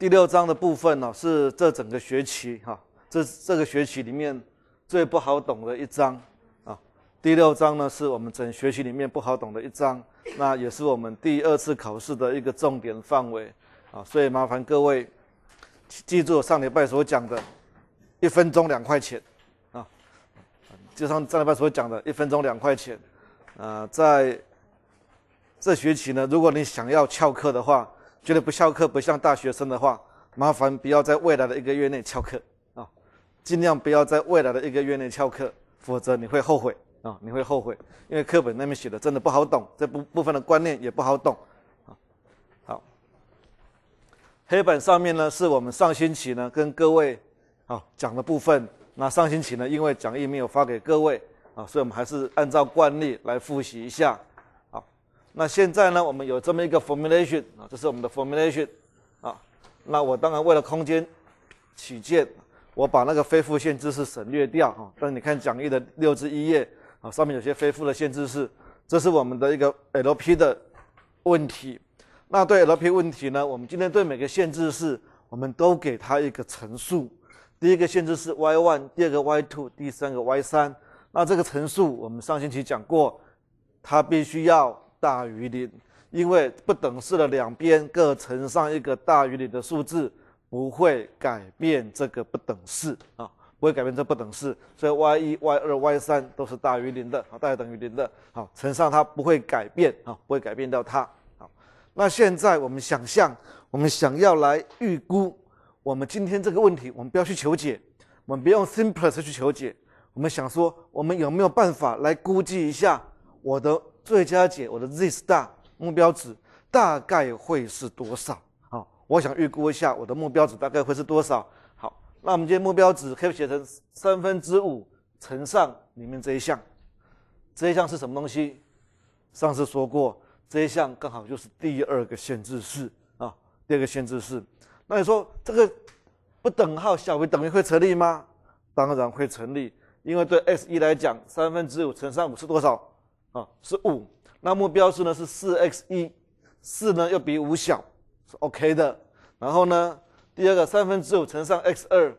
第六章的部分呢，是这整个学期哈，这这个学期里面最不好懂的一章啊。第六章呢，是我们整学期里面不好懂的一章，那也是我们第二次考试的一个重点范围啊。所以麻烦各位记住上礼拜所讲的，一分钟两块钱啊，就像上礼拜所讲的，一分钟两块钱啊，在这学期呢，如果你想要翘课的话。觉得不翘课不像大学生的话，麻烦不要在未来的一个月内翘课啊！尽量不要在未来的一个月内翘课，否则你会后悔啊！你会后悔，因为课本那边写的真的不好懂，这部部分的观念也不好懂。好，黑板上面呢是我们上星期呢跟各位啊讲的部分。那上星期呢，因为讲义没有发给各位啊，所以我们还是按照惯例来复习一下。那现在呢，我们有这么一个 formulation 啊，这是我们的 formulation 啊。那我当然为了空间起见，我把那个非负限制识省略掉啊。但是你看讲义的六至一页啊，上面有些非负的限制是，这是我们的一个 LP 的问题。那对 LP 问题呢，我们今天对每个限制是，我们都给它一个陈述。第一个限制是 y1，第二个 y2，第三个 y3。那这个陈述我们上星期讲过，它必须要。大于零，因为不等式的两边各乘上一个大于零的数字，不会改变这个不等式啊，不会改变这不等式，所以 y 一、y 二、y 三都是大于零的，啊，大于等于零的，好，乘上它不会改变啊，不会改变掉它。好，那现在我们想象，我们想要来预估，我们今天这个问题，我们不要去求解，我们不用 simplest 去求解，我们想说，我们有没有办法来估计一下我的？最佳解，我的 this 大目标值大概会是多少？好，我想预估一下我的目标值大概会是多少。好，那我们今天目标值可以写成三分之五乘上里面这一项，这一项是什么东西？上次说过，这一项刚好就是第二个限制式啊，第二个限制式。那你说这个不等号小于等于会成立吗？当然会成立，因为对 S 1来讲，三分之五乘上五是多少？啊，是五，那目标是呢是四 x 一，四呢又比五小，是 OK 的。然后呢，第二个三分之五乘上 x 二，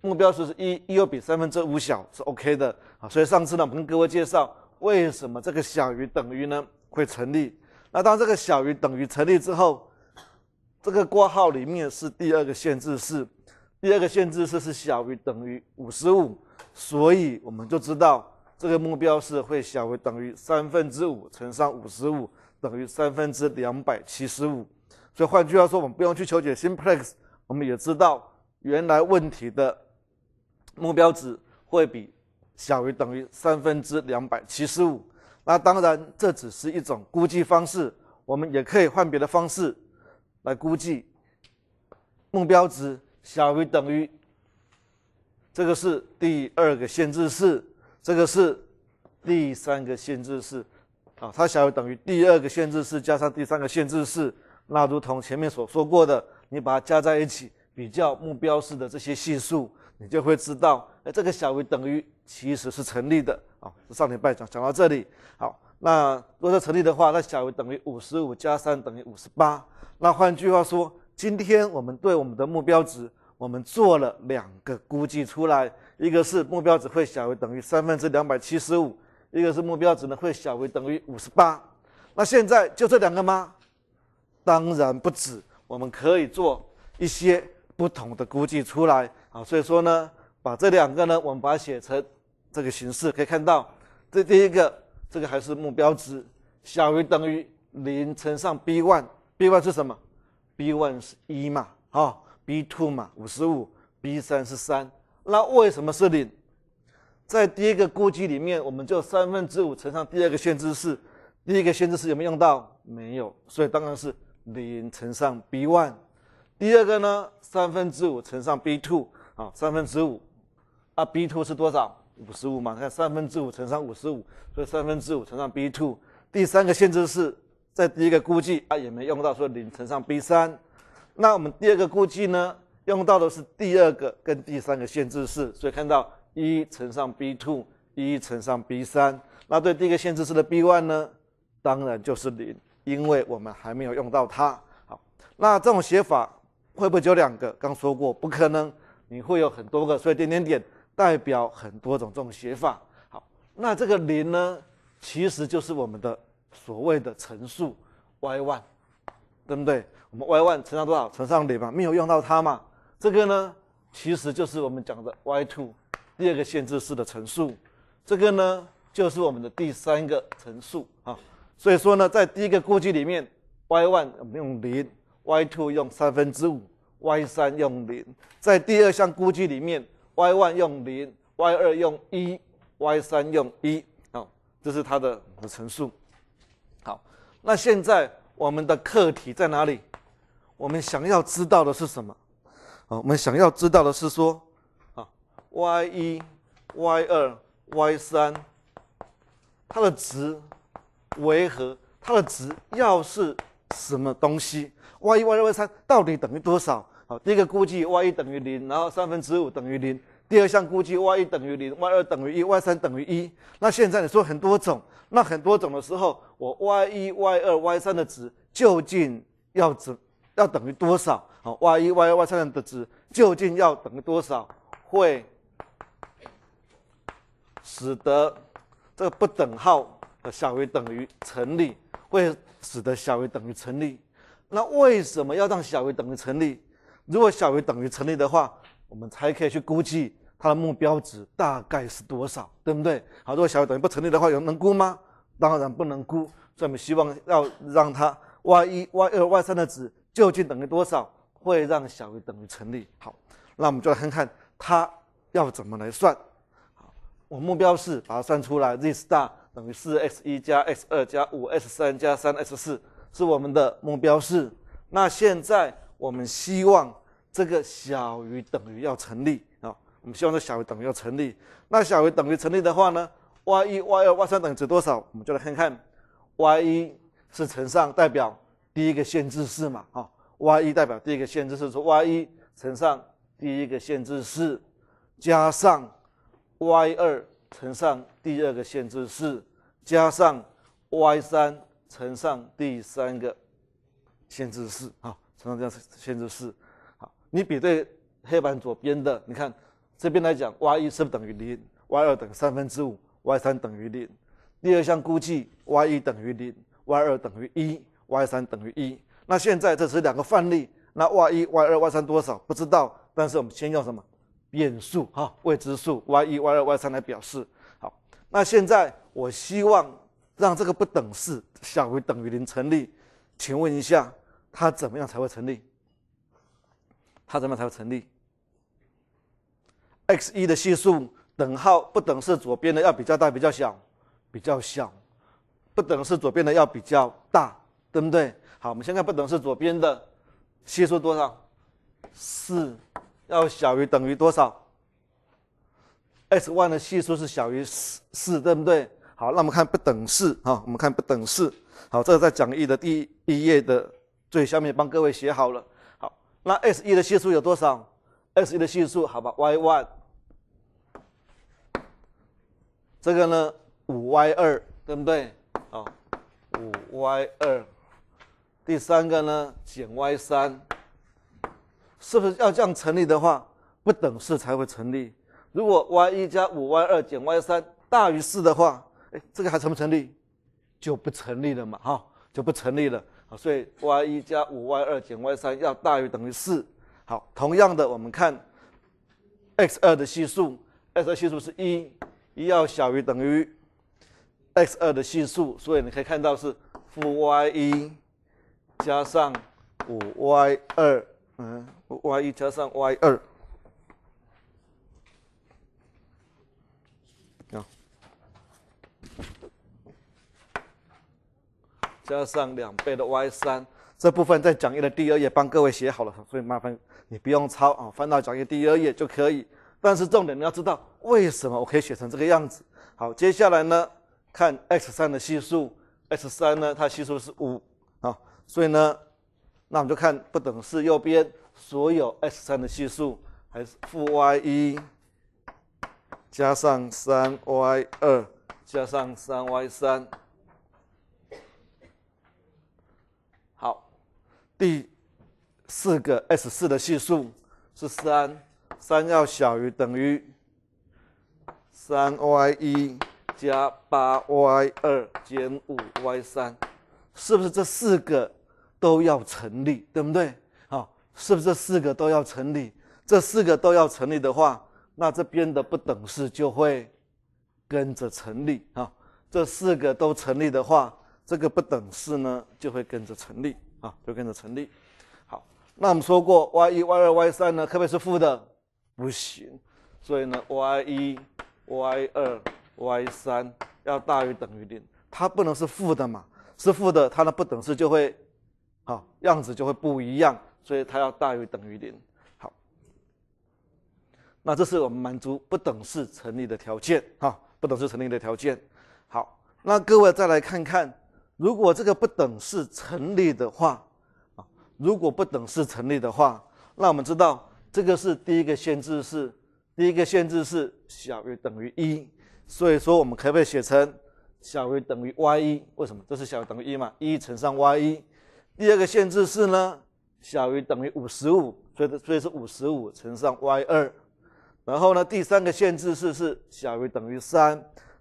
目标数是一一又比三分之五小，是 OK 的。啊，所以上次呢我们跟各位介绍为什么这个小于等于呢会成立。那当这个小于等于成立之后，这个括号里面是第二个限制式，第二个限制式是小于等于五十五，所以我们就知道。这个目标是会小于等于三分之五乘上五十五，等于三分之两百七十五。所以换句话说，我们不用去求解 simplex，我们也知道原来问题的目标值会比小于等于三分之两百七十五。那当然，这只是一种估计方式。我们也可以换别的方式来估计目标值小于等于。这个是第二个限制式。这个是第三个限制式，啊，它小于等于第二个限制式加上第三个限制式，那如同前面所说过的，你把它加在一起比较目标式的这些系数，你就会知道，哎，这个小于等于其实是成立的，啊，上礼拜讲讲到这里，好，那如果成立的话，那小于等于五十五加三等于五十八，那换句话说，今天我们对我们的目标值，我们做了两个估计出来。一个是目标值会小于等于三分之两百七十五，一个是目标值呢会小于等于五十八。那现在就这两个吗？当然不止，我们可以做一些不同的估计出来啊。所以说呢，把这两个呢，我们把它写成这个形式，可以看到，这第一个，这个还是目标值小于等于零乘上 b one，b one 是什么？b one 是一嘛？啊，b two 嘛，五十五，b 三是三。那为什么是零？在第一个估计里面，我们就三分之五乘上第二个限制式，第一个限制式有没有用到？没有，所以当然是零乘上 b one。第二个呢，三分之五乘上 b two，啊，三分之五啊，b two 是多少？五十五嘛，看三分之五乘上五十五，所以三分之五乘上 b two。第三个限制式在第一个估计啊也没用到，所以零乘上 b 三。那我们第二个估计呢？用到的是第二个跟第三个限制式，所以看到一乘上 b two，一乘上 b 三，那对第一个限制式的 b one 呢，当然就是零，因为我们还没有用到它。好，那这种写法会不会就两个？刚说过不可能，你会有很多个，所以点点点代表很多种这种写法。好，那这个零呢，其实就是我们的所谓的乘数 y one，对不对？我们 y one 乘上多少？乘上零嘛，没有用到它嘛。这个呢，其实就是我们讲的 y two 第二个限制式的陈述。这个呢，就是我们的第三个陈述啊。所以说呢，在第一个估计里面 y one 我们用零 y two 用三分之五，y3 用零。在第二项估计里面，y1 用零，y2 用一，y3 用一。啊，这是它的乘数。好，那现在我们的课题在哪里？我们想要知道的是什么？好，我们想要知道的是说，啊，y 一、y 二、y 三，它的值为何？它的值要是什么东西？y 一、y 二、y 三到底等于多少？好，第一个估计 y 一等于零，然后三分之五等于零。第二项估计 y 一等于零，y 二等于一，y 三等于一。那现在你说很多种，那很多种的时候，我 y 一、y 二、y 三的值究竟要怎要等于多少？好，y 一、y 二、y 三的值究竟要等于多少，会使得这个不等号的小于等于成立，会使得小于等于成立。那为什么要让小于等于成立？如果小于等于成立的话，我们才可以去估计它的目标值大概是多少，对不对？好，如果小于等于不成立的话，有能估吗？当然不能估。所以我们希望要让它 y 一、y 二、y 三的值究竟等于多少？会让小于等于成立。好，那我们就来看看它要怎么来算。好，我目标是把它算出来，z star 等于四 x 一加 x 二加五 x 三加三 x 四是我们的目标式。那现在我们希望这个小于等于要成立啊，我们希望这小于等于要成立。那小于等于成立的话呢 y 一、y 二、y 三等于多少？我们就来看看 y 一是乘上代表第一个限制式嘛，哈。y 一代表第一个限制是说 y 一乘上第一个限制式，加上 y 二乘上第二个限制式，加上 y 三乘上第三个限制式，啊，乘上这样限制式，好，你比对黑板左边的，你看这边来讲，y 一是不是等于零，y 二等三分之五，y 三等于零。第二项估计，y 一等于零，y 二等于一，y 三等于一。那现在这是两个范例，那 y 一、y 二、y 三多少不知道，但是我们先用什么？变数哈，未知数 y 一、y 二、y 三来表示。好，那现在我希望让这个不等式小于等于零成立，请问一下，它怎么样才会成立？它怎么样才会成立？x 一的系数，等号不等式左边的要比较大，比较小，比较小；不等式左边的要比较大，对不对？好，我们现在不等式左边的系数多少？四，要小于等于多少？x y 的系数是小于四，四对不对？好，那我们看不等式啊，我们看不等式。好，这个在讲义的第一页的最下面帮各位写好了。好，那 s 一的系数有多少？s 一的系数，好吧，y one，这个呢，五 y 二，对不对？好，五 y 二。第三个呢，减 y 三，是不是要这样成立的话，不等式才会成立？如果 y 一加五 y 二减 y 三大于四的话，哎，这个还成不成立？就不成立了嘛，哈，就不成立了。好，所以 y 一加五 y 二减 y 三要大于等于四。好，同样的，我们看 x 二的系数，x 二系数是一，一要小于等于 x 二的系数，所以你可以看到是负 y 一。加上五 y 二，嗯，y 一加上 y 二，啊，加上两倍的 y 三，这部分在讲义的第二页，帮各位写好了，所以麻烦你不用抄啊，翻到讲义第二页就可以。但是重点你要知道为什么我可以写成这个样子。好，接下来呢，看 x 三的系数，x 三呢，它系数是五，啊。所以呢，那我们就看不等式右边所有 s 三的系数，还是负 y 一加上三 y 二加上三 y 三。好，第四个 s 四的系数是三，三要小于等于三 y 一加八 y 二减五 y 三，是不是这四个？都要成立，对不对？好，是不是这四个都要成立？这四个都要成立的话，那这边的不等式就会跟着成立啊。这四个都成立的话，这个不等式呢就会跟着成立啊，就跟着成立。好，那我们说过 y 一、y 二、y 三呢，可不可以是负的？不行，所以呢，y 一、y 二、y 三要大于等于零，它不能是负的嘛。是负的，它的不等式就会。啊，样子就会不一样，所以它要大于等于零。好，那这是我们满足不等式成立的条件。哈，不等式成立的条件。好，那各位再来看看，如果这个不等式成立的话，啊，如果不等式成立的话，那我们知道这个是第一个限制是，第一个限制是小于等于一，所以说我们可以写成小于等于 y 一。为什么？这是小于等于一嘛，一乘上 y 一。第二个限制是呢，小于等于五十五，所以所以是五十五乘上 y 二，然后呢，第三个限制式是小于等于三，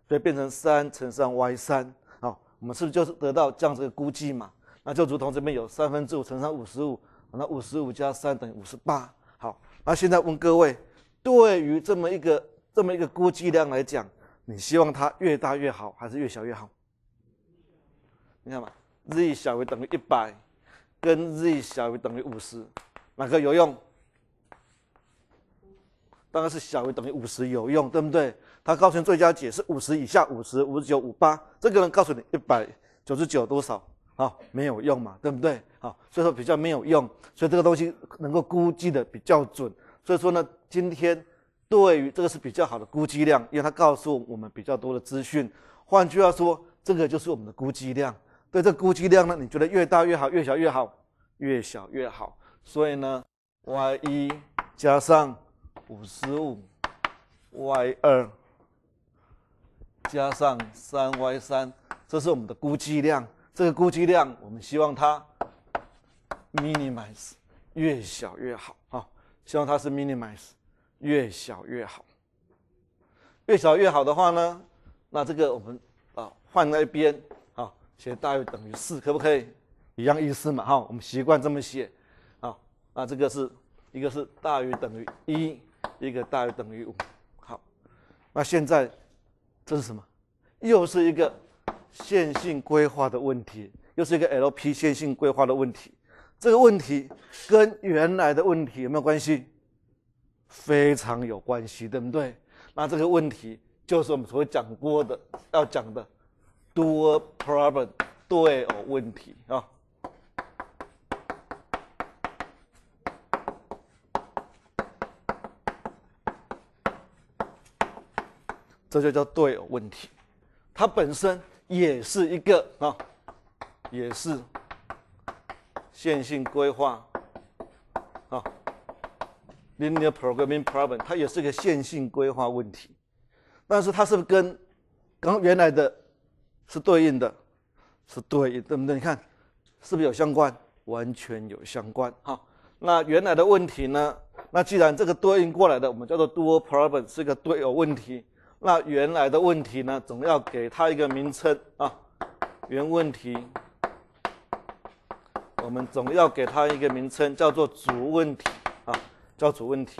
所以变成三乘上 y 三。好，我们是不是就是得到这样子的估计嘛？那就如同这边有三分之五乘上五十五，那五十五加三等于五十八。好，那现在问各位，对于这么一个这么一个估计量来讲，你希望它越大越好还是越小越好？你看嘛，z 小于等于一百。跟 z 小于等于五十，哪个有用？当然是小于等于五十有用，对不对？他告诉你最佳解是五十以下，五十五九五八，这个人告诉你一百九十九多少？好，没有用嘛，对不对？好，所以说比较没有用，所以这个东西能够估计的比较准。所以说呢，今天对于这个是比较好的估计量，因为它告诉我们比较多的资讯。换句话说，这个就是我们的估计量。对这估计量呢，你觉得越大越好，越小越好，越小越好。所以呢，Y 一加上五十五，Y 二加上三 Y 三，这是我们的估计量。这个估计量我们希望它 minimize，越小越好，哦，希望它是 minimize，越小越好。越小越好的话呢，那这个我们啊换一边。写大于等于四，可不可以？一样意思嘛，哈。我们习惯这么写，啊，那这个是一个是大于等于一，一个大于等于五。好，那现在这是什么？又是一个线性规划的问题，又是一个 L P 线性规划的问题。这个问题跟原来的问题有没有关系？非常有关系，对不对？那这个问题就是我们所讲过的，要讲的。d a problem，对偶问题啊，这就叫对偶问题。它本身也是一个啊，也是线性规划啊，linear programming problem，它也是个线性规划问题。但是它是不是跟刚原来的。是对应的，是对应对不对？你看，是不是有相关？完全有相关。好，那原来的问题呢？那既然这个对应过来的，我们叫做 dual problem 是一个对有问题，那原来的问题呢，总要给它一个名称啊。原问题，我们总要给它一个名称，叫做主问题啊，叫主问题，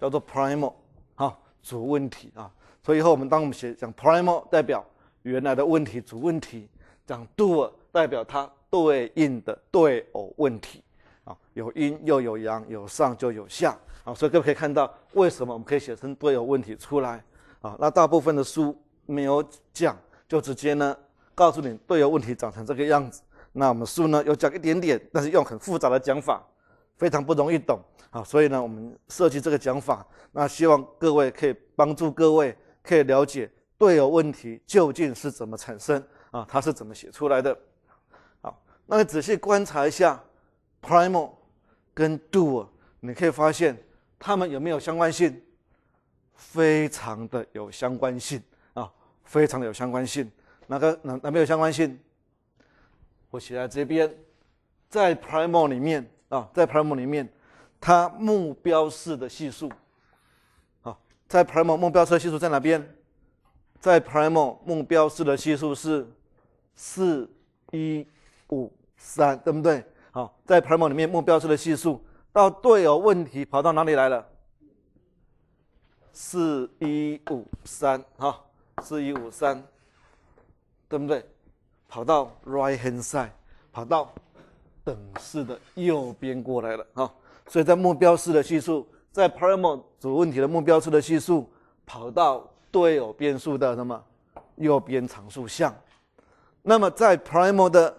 叫做 p r i m a l 好，主问题啊。所以以后我们当我们写讲 prime 代表原来的问题主问题，讲 d o e r 代表它对应的对偶问题，啊，有阴又有阳，有上就有下，啊，所以各位可以看到为什么我们可以写成对偶问题出来，啊，那大部分的书没有讲，就直接呢告诉你对偶问题长成这个样子，那我们书呢有讲一点点，但是用很复杂的讲法，非常不容易懂，啊，所以呢我们设计这个讲法，那希望各位可以帮助各位。可以了解队友问题究竟是怎么产生啊？它是怎么写出来的？好，那你仔细观察一下 p r i m a o 跟 d o 你可以发现它们有没有相关性？非常的有相关性啊，非常的有相关性。哪个哪哪没有相关性？我写在这边，在 p r i m a o 里面啊，在 p r i m a o 里面，它目标式的系数。在 prime 目标式系数在哪边？在 prime 目标式的系数是四一五三，对不对？好，在 prime 里面目标式的系数到队友问题跑到哪里来了？四一五三，哈，四一五三，对不对？跑到 right hand side，跑到等式的右边过来了，哈，所以在目标式的系数。在 primal 主问题的目标出的系数跑到对偶变数的什么右边常数项，那么在 primal 的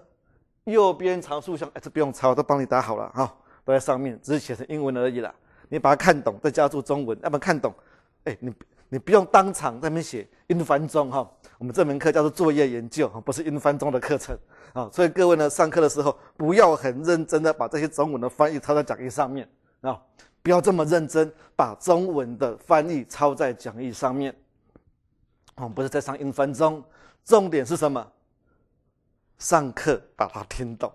右边常数项，哎，这不用抄，我都帮你打好了哈，都在上面，只是写成英文而已啦。你把它看懂，再加注中文，那么看懂，哎，你你不用当场在那边写英翻中哈。我们这门课叫做作业研究，不是英翻中的课程啊。所以各位呢，上课的时候不要很认真地把这些中文的翻译抄在讲义上面啊。不要这么认真，把中文的翻译抄在讲义上面。我们不是在上英分中，重点是什么？上课把它听懂，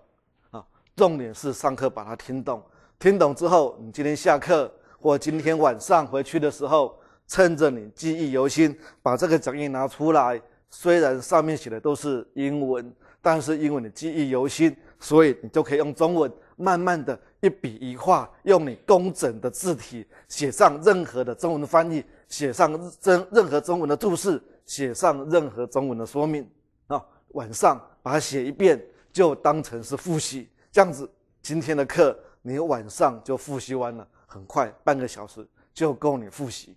啊，重点是上课把它听懂。听懂之后，你今天下课或今天晚上回去的时候，趁着你记忆犹新，把这个讲义拿出来。虽然上面写的都是英文，但是因为你记忆犹新，所以你就可以用中文。慢慢的，一笔一画，用你工整的字体写上任何的中文翻译，写上真任何中文的注释，写上任何中文的说明啊。晚上把它写一遍，就当成是复习。这样子，今天的课你晚上就复习完了，很快，半个小时就够你复习。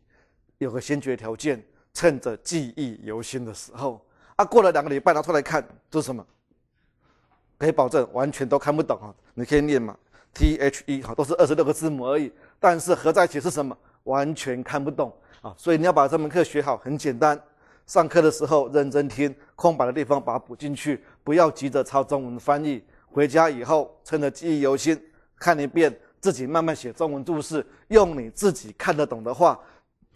有个先决条件，趁着记忆犹新的时候啊，过了两个礼拜拿出来看，是什么？可以保证完全都看不懂啊。你可以念嘛，T H E 哈，都是二十六个字母而已，但是合在一起是什么，完全看不懂啊！所以你要把这门课学好，很简单。上课的时候认真听，空白的地方把它补进去，不要急着抄中文翻译。回家以后，趁着记忆犹新，看一遍，自己慢慢写中文注释，用你自己看得懂的话，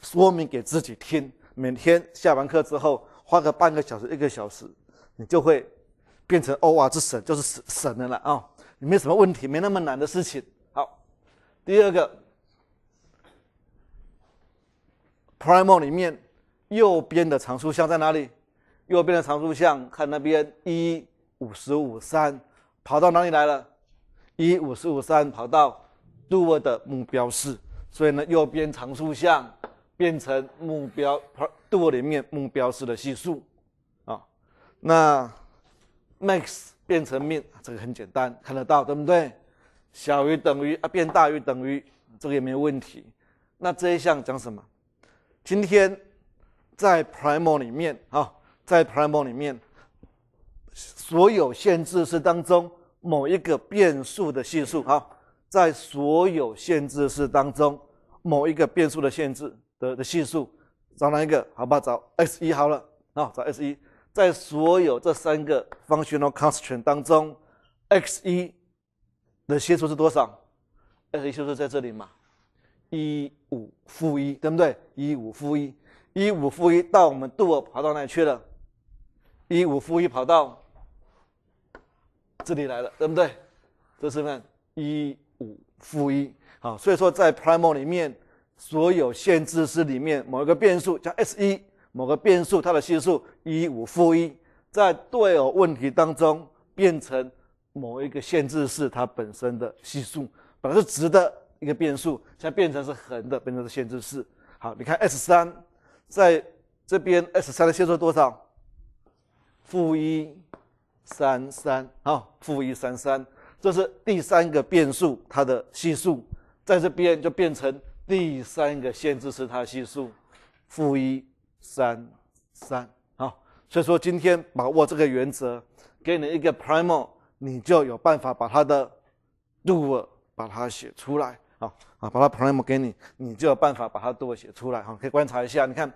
说明给自己听。每天下完课之后，花个半个小时、一个小时，你就会变成欧瓦之神，就是神神的了啊！没什么问题，没那么难的事情。好，第二个 p r i m a o r 里面右边的常数项在哪里？右边的常数项，看那边一五十五三跑到哪里来了？一五十五三跑到 do 的目标式，所以呢，右边常数项变成目标 do 里面目标式的系数啊。那 max。变成命，这个很简单，看得到，对不对？小于等于啊，变大于等于，这个也没有问题。那这一项讲什么？今天在 primal 里面，啊，在 primal 里面，所有限制式当中某一个变数的系数，啊，在所有限制式当中某一个变数的限制的的系数，找哪一个？好吧，找 x1 好了，啊，找 x1。在所有这三个 functional constraint 当中，x1 的系数是多少？x1 系数在这里嘛，一五负一，对不对？一五负一，一五负一到我们杜尔跑到哪去了？一五负一跑到这里来了，对不对？这是看一五负一。好，所以说在 primal 里面，所有限制式里面某一个变数叫 s1。某个变数它的系数一五负一，在对偶问题当中变成某一个限制式，它本身的系数本来是直的一个变数，现在变成是横的，变成是限制式。好，你看 s 三，在这边 s 三的系数多少？负一三三啊，负一三三，这是第三个变数它的系数，在这边就变成第三个限制式，它的系数负一。三三啊，所以说今天把握这个原则，给你一个 prime，r 你就有办法把它的 d o 把它写出来啊啊，把它 prime r 给你，你就有办法把它 d o 写出来啊。可以观察一下，你看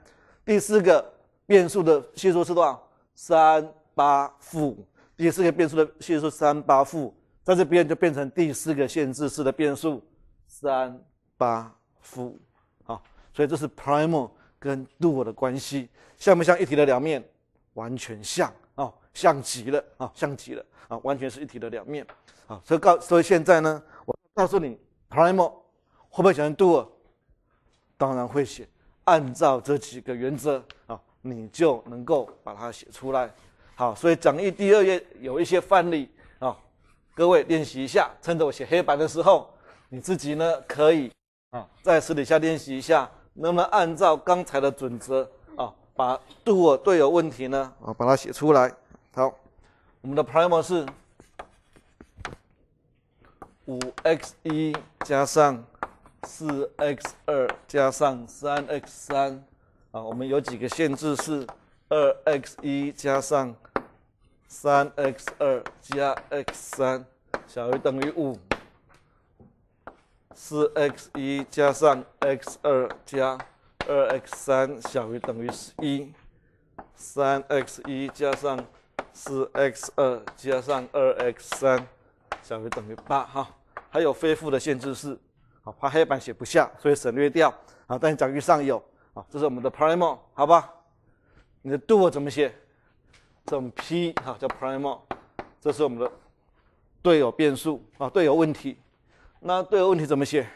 第四个变数的系数是多少？三八负五。第四个变数的系数三八负，在这边就变成第四个限制式的变数三八负啊，所以这是 prime。r 跟度的关系像不像一体的两面？完全像啊，像极了啊，像极了啊，完全是一体的两面啊。所以告，所以现在呢，我告诉你，prime 会不会写杜尔？当然会写。按照这几个原则啊，你就能够把它写出来。好，所以讲义第二页有一些范例啊，各位练习一下，趁着我写黑板的时候，你自己呢可以啊，在私底下练习一下。那么按照刚才的准则啊，把对我队友问题呢啊把它写出来。好，我们的 p r i m e 是五 x 一加上四 x 二加上三 x 三啊，我们有几个限制是二 x 一加上三 x 二加 x 三小于等于五。四 x 一加上 x 二加二 x 三小于等于一，三 x 一加上四 x 二加上二 x 三小于等于八哈，还有非负的限制式，好怕黑板写不下，所以省略掉，好，但讲义上有，啊，这是我们的 primal，好吧？你的 do 怎么写？这我们 p 哈叫 primal，这是我们的队友变数啊，队友问题。那对偶问题怎么写？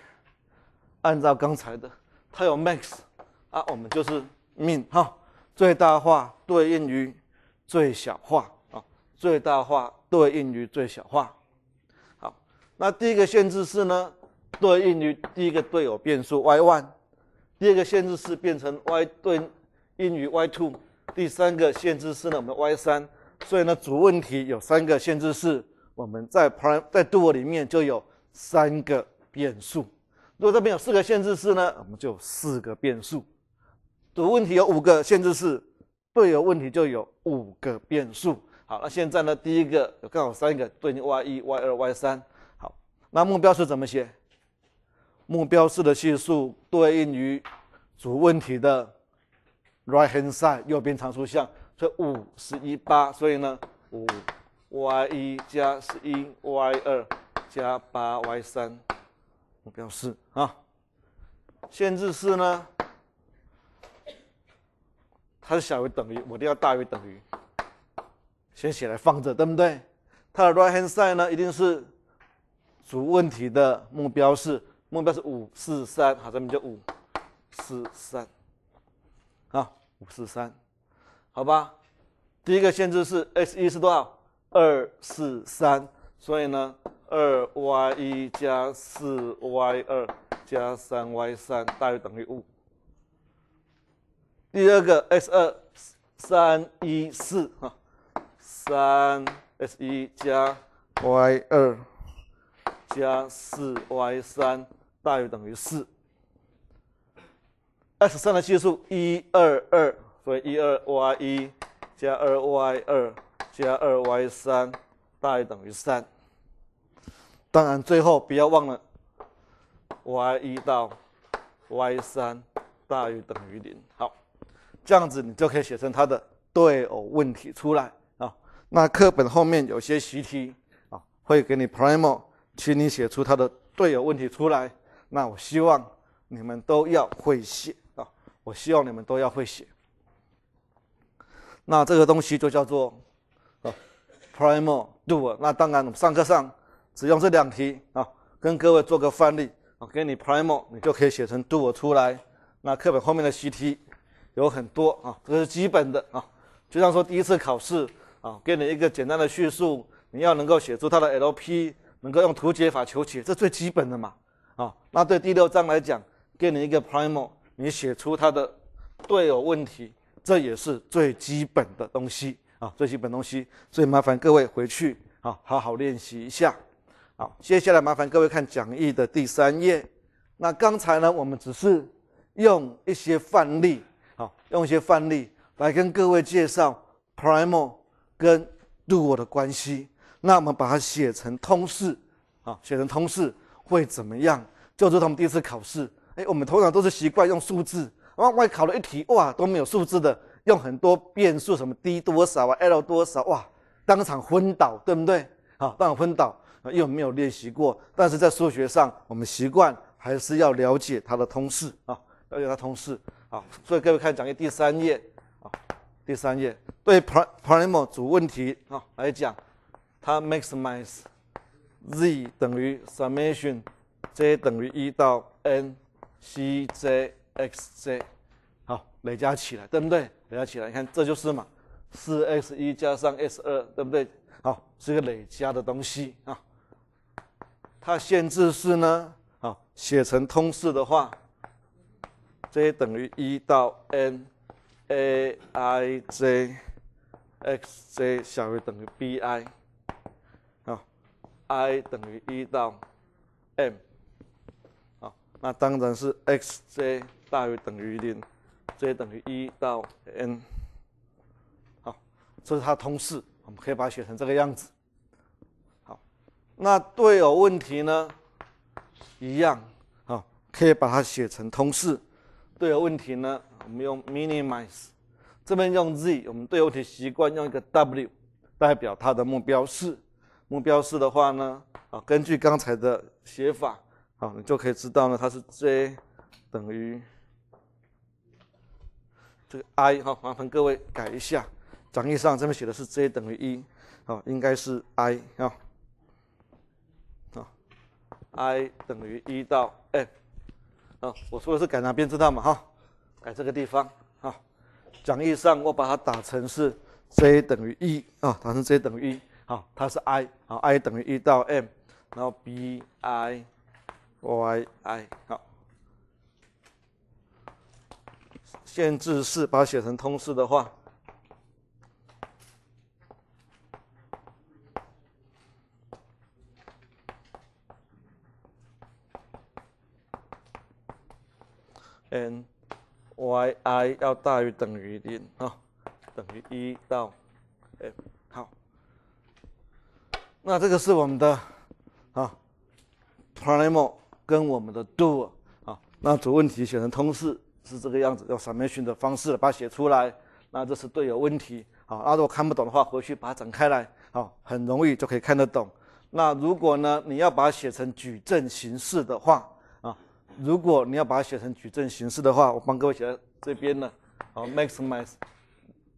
按照刚才的，它有 max 啊，我们就是 min 哈，最大化对应于最小化啊，最大化对应于最小化。好，那第一个限制式呢，对应于第一个对偶变数 y one，第二个限制式变成 y 对应于 y two，第三个限制式呢，我们 y3。所以呢，主问题有三个限制式，我们在 pr i m e 在 d o 里面就有。三个变数，如果这边有四个限制式呢，我们就四个变数。主问题有五个限制式，对有问题就有五个变数。好，那现在呢，第一个有刚好三个，对应 y 一、y 二、y 三。好，那目标是怎么写？目标式的系数对应于主问题的 right hand side 右边常数项，所以五十一八，所以呢，五 y 一加十一 y 二。加八 y 三，目标式啊，限制式呢，它是小于等于，我一定要大于等于，先写来放着，对不对？它的 right hand side 呢，一定是主问题的目标是目标是五四三，好，咱们就五四三，啊，五四三，好吧？第一个限制是 x 一是多少？二四三，所以呢。二 y 一加四 y 二加三 y 三大于等于五。第二个 x 二三一四哈，三 x 一加 y 二加四 y 三大于等于四。x 三的系数一二二，所以一二 y 一加二 y 二加二 y 三大于等于三。当然，最后不要忘了 y 一到 y 三大于等于零。好，这样子你就可以写成它的对偶问题出来啊。那课本后面有些习题啊，会给你 p r i m o 请你写出它的对偶问题出来。那我希望你们都要会写啊，我希望你们都要会写。那这个东西就叫做 p r i m o d o a 那当然，我们上课上。只用这两题啊，跟各位做个范例啊，给你 primal，你就可以写成 do 偶出来。那课本后面的习题有很多啊，这是基本的啊。就像说第一次考试啊，给你一个简单的叙述，你要能够写出它的 LP，能够用图解法求解，这最基本的嘛啊。那对第六章来讲，给你一个 primal，你写出它的对偶问题，这也是最基本的东西啊，最基本东西。所以麻烦各位回去啊，好好练习一下。好，接下来麻烦各位看讲义的第三页。那刚才呢，我们只是用一些范例，好，用一些范例来跟各位介绍 primeo 跟 do 的关系。那我们把它写成通式，啊，写成通式会怎么样？就是他们第一次考试，哎，我们通常都是习惯用数字，哇，外考了一题，哇，都没有数字的，用很多变数，什么 d 多少啊，l 多少，哇，当场昏倒，对不对？好，当场昏倒。又没有练习过，但是在数学上，我们习惯还是要了解它的通式啊，了解它通式啊。所以各位看讲义第三页啊，第三页对 primal 主问题啊来讲，它 maximize z 等于 summation z 等于一到 n cjxj，好，累加起来对不对？累加起来，你看这就是嘛，四 x 一加上 x 二对不对？好，是一个累加的东西啊。它限制是呢，好写成通式的话，j 等于一到 n，a i j x j 小于等于 b i，啊 i 等于一到 m，好那当然是 x j 大于等于零，j 等于一到 n，好这是它通式，我们可以把它写成这个样子。那对偶问题呢，一样，哦，可以把它写成通式。对偶问题呢，我们用 minimize，这边用 z，我们对偶题习惯用一个 w，代表它的目标式。目标式的话呢，啊，根据刚才的写法，好，你就可以知道呢，它是 z 等于这个 i，哈，麻烦各位改一下。讲义上这边写的是 z 等于一，啊，应该是 i 啊。i 等于1到 m，啊，我说的是改哪边知道嘛哈，改这个地方，好，讲义上我把它打成是 j 等于一啊，打成 j 等于一。好，它是 i，好 i 等于1到 m，然后 b i y i，好，限制式把它写成通式的话。n y i 要大于等于零啊，等于一到 m。好，那这个是我们的啊 p r a b l 跟我们的 do 啊。那主问题写成通式是这个样子，用 summation 的方式把它写出来。那这是队友问题啊。那如果看不懂的话，回去把它展开来，好，很容易就可以看得懂。那如果呢，你要把它写成矩阵形式的话。如果你要把它写成矩阵形式的话，我帮各位写在这边呢。好，maximize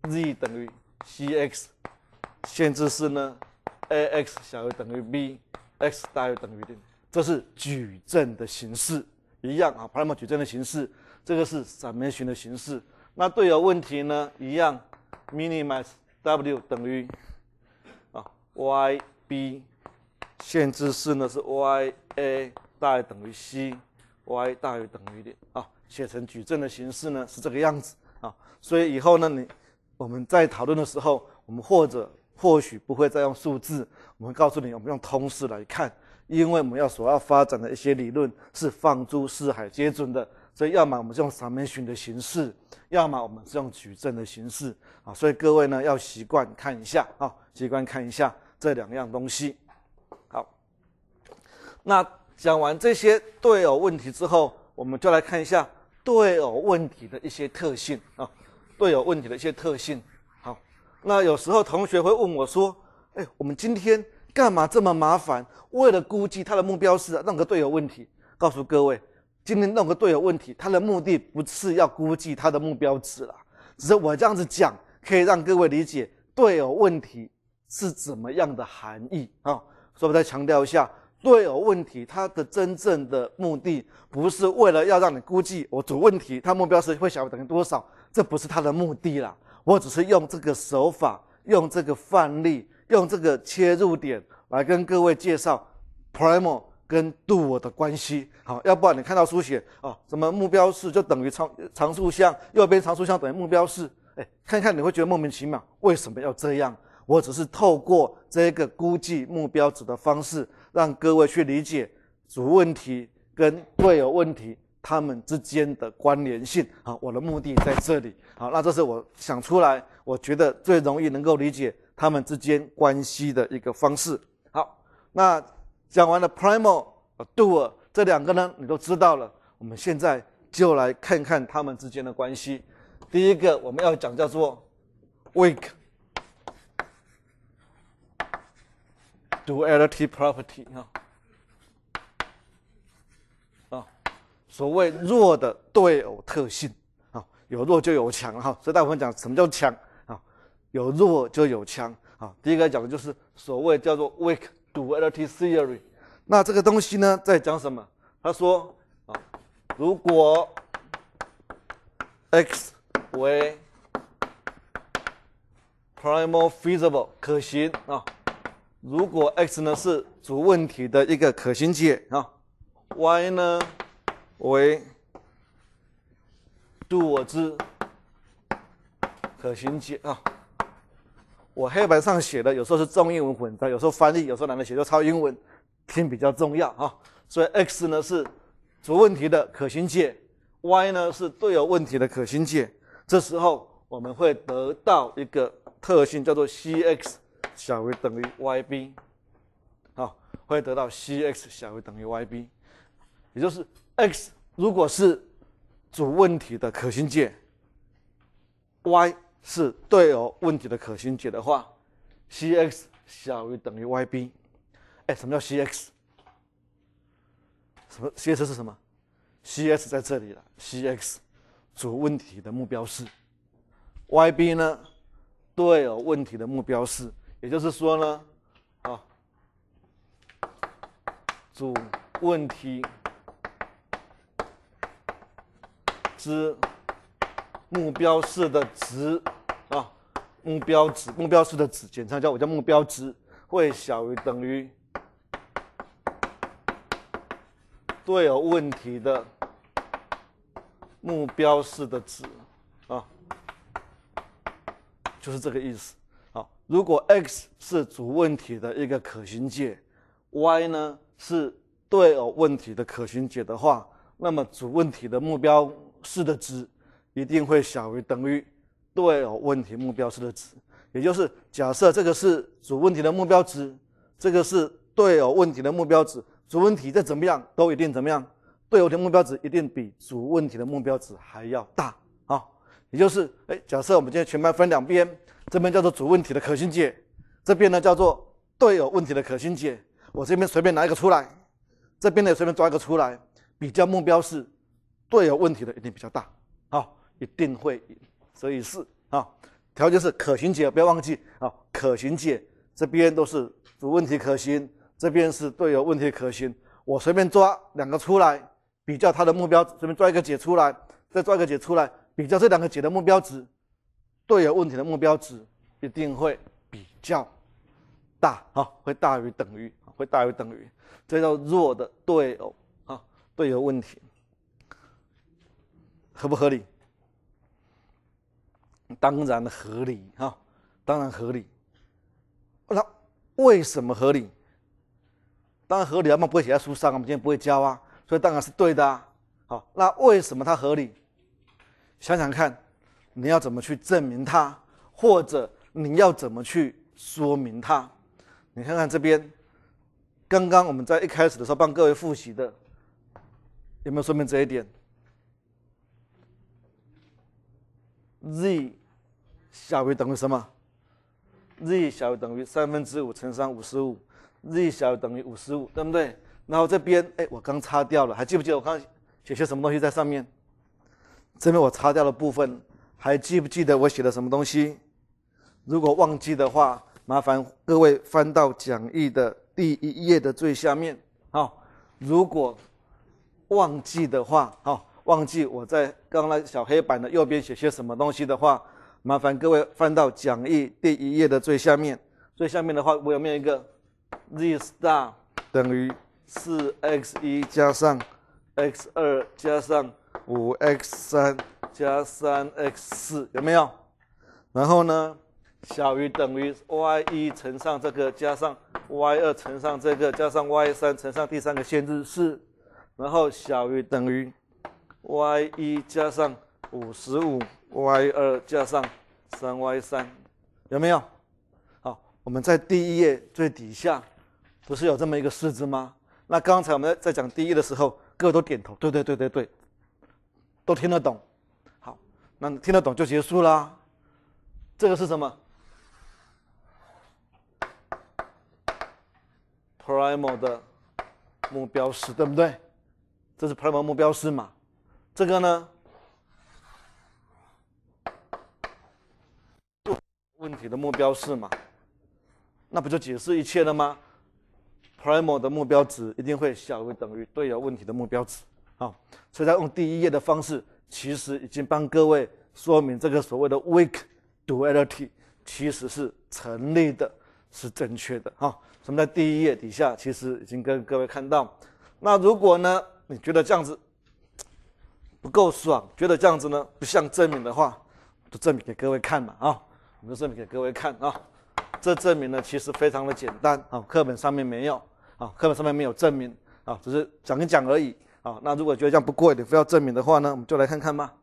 z 等于 c x，限制是呢 a x 小于等于 b，x 大于等于零。这是矩阵的形式，一样啊。p a r m 矩阵的形式，这个是散列寻的形式。那对有问题呢，一样，minimize w 等于啊 y b，限制是呢是 y a 大于等于 c。y 大于等于零啊，写成矩阵的形式呢是这个样子啊，所以以后呢你我们在讨论的时候，我们或者或许不会再用数字，我们告诉你我们用通式来看，因为我们要所要发展的一些理论是放诸四海皆准的，所以要么我们用 summation 的形式，要么我们是用矩阵的形式啊，所以各位呢要习惯看一下啊，习惯看一下这两样东西，好，那。讲完这些对偶问题之后，我们就来看一下对偶问题的一些特性啊，对偶问题的一些特性。好，那有时候同学会问我说：“哎，我们今天干嘛这么麻烦？为了估计他的目标是弄个对偶问题？”告诉各位，今天弄个对偶问题，他的目的不是要估计他的目标值了，只是我这样子讲可以让各位理解对偶问题是怎么样的含义啊。所以，我再强调一下。对偶问题，它的真正的目的不是为了要让你估计我主问题它目标是会小于等于多少，这不是它的目的啦。我只是用这个手法，用这个范例，用这个切入点来跟各位介绍，primal 跟 d o 的关系。好，要不然你看到书写哦，什么目标式就等于常常数项，右边常数项等于目标式，哎，看看你会觉得莫名其妙，为什么要这样？我只是透过这个估计目标值的方式。让各位去理解主问题跟队友问题它们之间的关联性。好，我的目的在这里。好，那这是我想出来，我觉得最容易能够理解它们之间关系的一个方式。好，那讲完了 primal 和 d o e r 这两个呢，你都知道了。我们现在就来看看它们之间的关系。第一个，我们要讲叫做 weak。Dual T y property 啊啊，所谓弱的对偶特性啊，有弱就有强哈，所以大部分讲什么叫强啊，有弱就有强啊。第一个讲的就是所谓叫做 Weak Dual T y Theory，那这个东西呢，在讲什么？他说啊，如果 x 为 primal feasible 可行啊。如果 x 呢是主问题的一个可行解啊，y 呢为 do 我之可行解啊。我黑板上写的有时候是中英文混搭，有时候翻译，有时候懒得写就抄英文，听比较重要啊。所以 x 呢是主问题的可行解，y 呢是对偶问题的可行解。这时候我们会得到一个特性，叫做 cx。小于等于 y b，好，会得到 c x 小于等于 y b，也就是 x 如果是主问题的可行解，y 是对偶问题的可行解的话，c x 小于等于 y b。哎，什么叫 c x？什么 c x 是什么？c x 在这里了，c x 主问题的目标是 y b 呢？对偶问题的目标是。也就是说呢，啊，主问题之目标式的值啊，目标值目标式的值，简称叫我叫目标值，会小于等于对偶问题的目标式的值啊，就是这个意思。如果 x 是主问题的一个可行解，y 呢是对偶问题的可行解的话，那么主问题的目标式的值一定会小于等于对偶问题目标式的值。也就是假设这个是主问题的目标值，这个是对偶问题的目标值，主问题再怎么样都一定怎么样，对偶的目标值一定比主问题的目标值还要大。也就是，哎，假设我们今天全班分两边，这边叫做主问题的可行解，这边呢叫做队友问题的可行解。我这边随便拿一个出来，这边呢随便抓一个出来，比较目标是队友问题的一定比较大，好，一定会，所以是啊，条件是可行解，不要忘记啊，可行解这边都是主问题可行，这边是队友问题可行。我随便抓两个出来，比较它的目标，随便抓一个解出来，再抓一个解出来。比较这两个解的目标值，对有问题的目标值一定会比较大，啊，会大于等于，会大于等于，这叫弱的对偶，啊，对有问题合不合理？当然合理，哈，当然合理。那为什么合理？当然合理，他们不会写在书上，我们今天不会教啊，所以当然是对的，啊。好，那为什么它合理？想想看，你要怎么去证明它，或者你要怎么去说明它？你看看这边，刚刚我们在一开始的时候帮各位复习的，有没有说明这一点？z 小于等于什么？z 小于等于三分之五乘上五十五，z 小于等于五十五，对不对？然后这边，哎，我刚擦掉了，还记不记得我刚写些什么东西在上面？这边我擦掉了部分，还记不记得我写的什么东西？如果忘记的话，麻烦各位翻到讲义的第一页的最下面。好，如果忘记的话，好，忘记我在刚刚小黑板的右边写些什么东西的话，麻烦各位翻到讲义第一页的最下面。最下面的话，我有没有一个 Z star 等于 4X 一加上 X 二加上？五 x 三加三 x 四有没有？然后呢，小于等于 y 一乘上这个，加上 y 二乘上这个，加上 y 三乘上第三个限制是，然后小于等于 y 一加上五十五 y 二加上三 y 三，有没有？好，我们在第一页最底下，不是有这么一个式子吗？那刚才我们在讲第一的时候，各位都点头，对对对对对。都听得懂，好，那听得懂就结束啦。这个是什么？Primal 的目标式对不对？这是 Primal 目标式嘛？这个呢？问题的目标式嘛？那不就解释一切了吗？Primal 的目标值一定会小于等于队友问题的目标值。啊，所以，他用第一页的方式，其实已经帮各位说明这个所谓的 weak duality 其实是成立的，是正确的。哈，我们在第一页底下，其实已经跟各位看到。那如果呢，你觉得这样子不够爽，觉得这样子呢不像证明的话，就证明给各位看嘛。啊，我们就证明给各位看啊。这证明呢，其实非常的简单。啊，课本上面没有。啊，课本上面没有证明。啊，只是讲一讲而已。好，那如果觉得这样不过，瘾，非要证明的话呢，我们就来看看吧。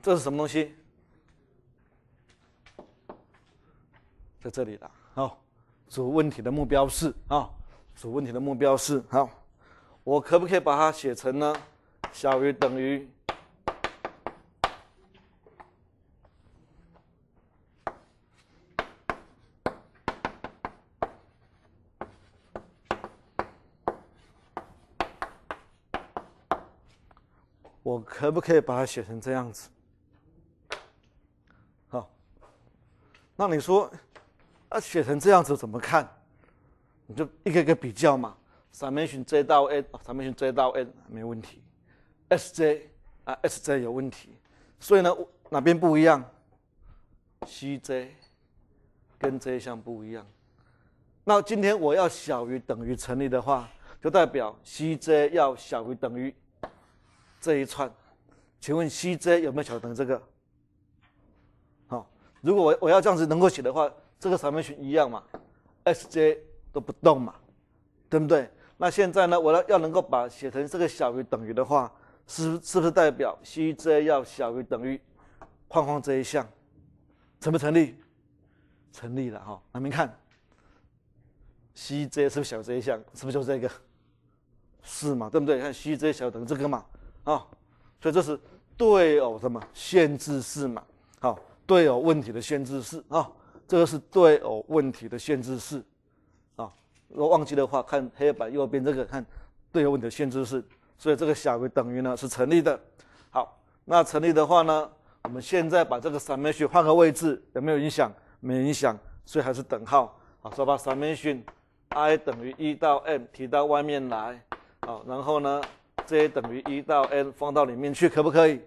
这是什么东西？在这里的，好。主问题的目标是，啊，主问题的目标是，好。我可不可以把它写成呢？小于等于。可不可以把它写成这样子？好，那你说，啊，写成这样子怎么看？你就一个个比较嘛。i 面 n j 到 a，i 面 n j 到 n 没问题。s j 啊，s j 有问题。所以呢，哪边不一样？c j 跟这一项不一样。那今天我要小于等于成立的话，就代表 c j 要小于等于这一串。请问 cj 有没有小等这个？好，如果我我要这样子能够写的话，这个上面是一样嘛，sj 都不动嘛，对不对？那现在呢，我要要能够把写成这个小于等于的话，是是不是代表 cj 要小于等于框框这一项？成不成立？成立了哈，那你们看 cj 是不是小这一项？是不是就这个？是嘛，对不对？看 cj 小等于这个嘛，啊。所以这是对偶什么限制式嘛？好，对偶问题的限制式啊，这个是对偶问题的限制式啊。如果忘记的话，看黑板右边这个看对偶问题的限制式。所以这个小于等于呢是成立的。好，那成立的话呢，我们现在把这个 summation 换个位置有没有影响？没影响，所以还是等号好，所以把 summation i 等于1到 m 提到外面来，好，然后呢？j 等于一到 n 放到里面去可不可以？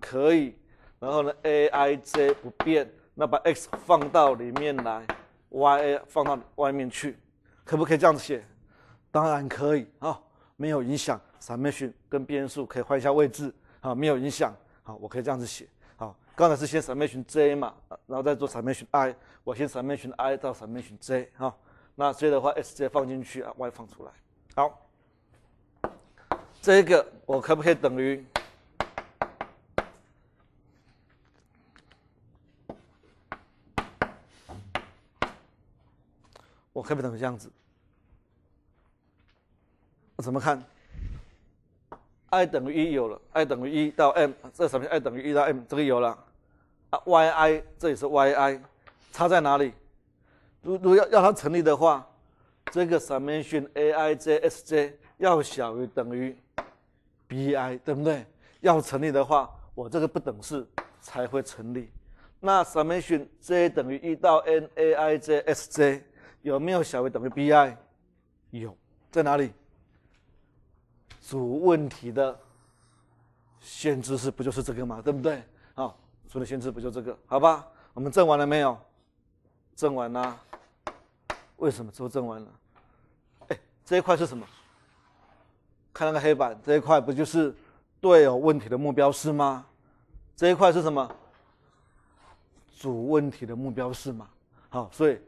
可以。然后呢，aij 不变。那把 x 放到里面来，ya 放到外面去，可不可以这样子写？当然可以啊，没有影响。上面循跟变数可以换一下位置啊，没有影响好，我可以这样子写好，刚才是先上面循 j 嘛，然后再做上面循 i。我先上面循 i 到上面循 j 啊。那 j 的话 x 接放进去啊，y 放出来。好。这个我可不可以等于？我可不可以等于这样子？我怎么看？i 等于一有了，i 等于一到 m，这上面 i 等于一到 m，这个有了啊。y i 这里是 y i，差在哪里？如如果要要它成立的话，这个上面 n a i j s j。要小于等于 b i，对不对？要成立的话，我这个不等式才会成立。那 summation j 等于一到 n a i j s j 有没有小于等于 b i？有，在哪里？主问题的先知是不就是这个吗？对不对？好，除了先知不就这个？好吧，我们证完了没有？证完啦。为什么都证完了？哎，这一块是什么？看那个黑板，这一块不就是队友问题的目标式吗？这一块是什么？主问题的目标式吗？好，所以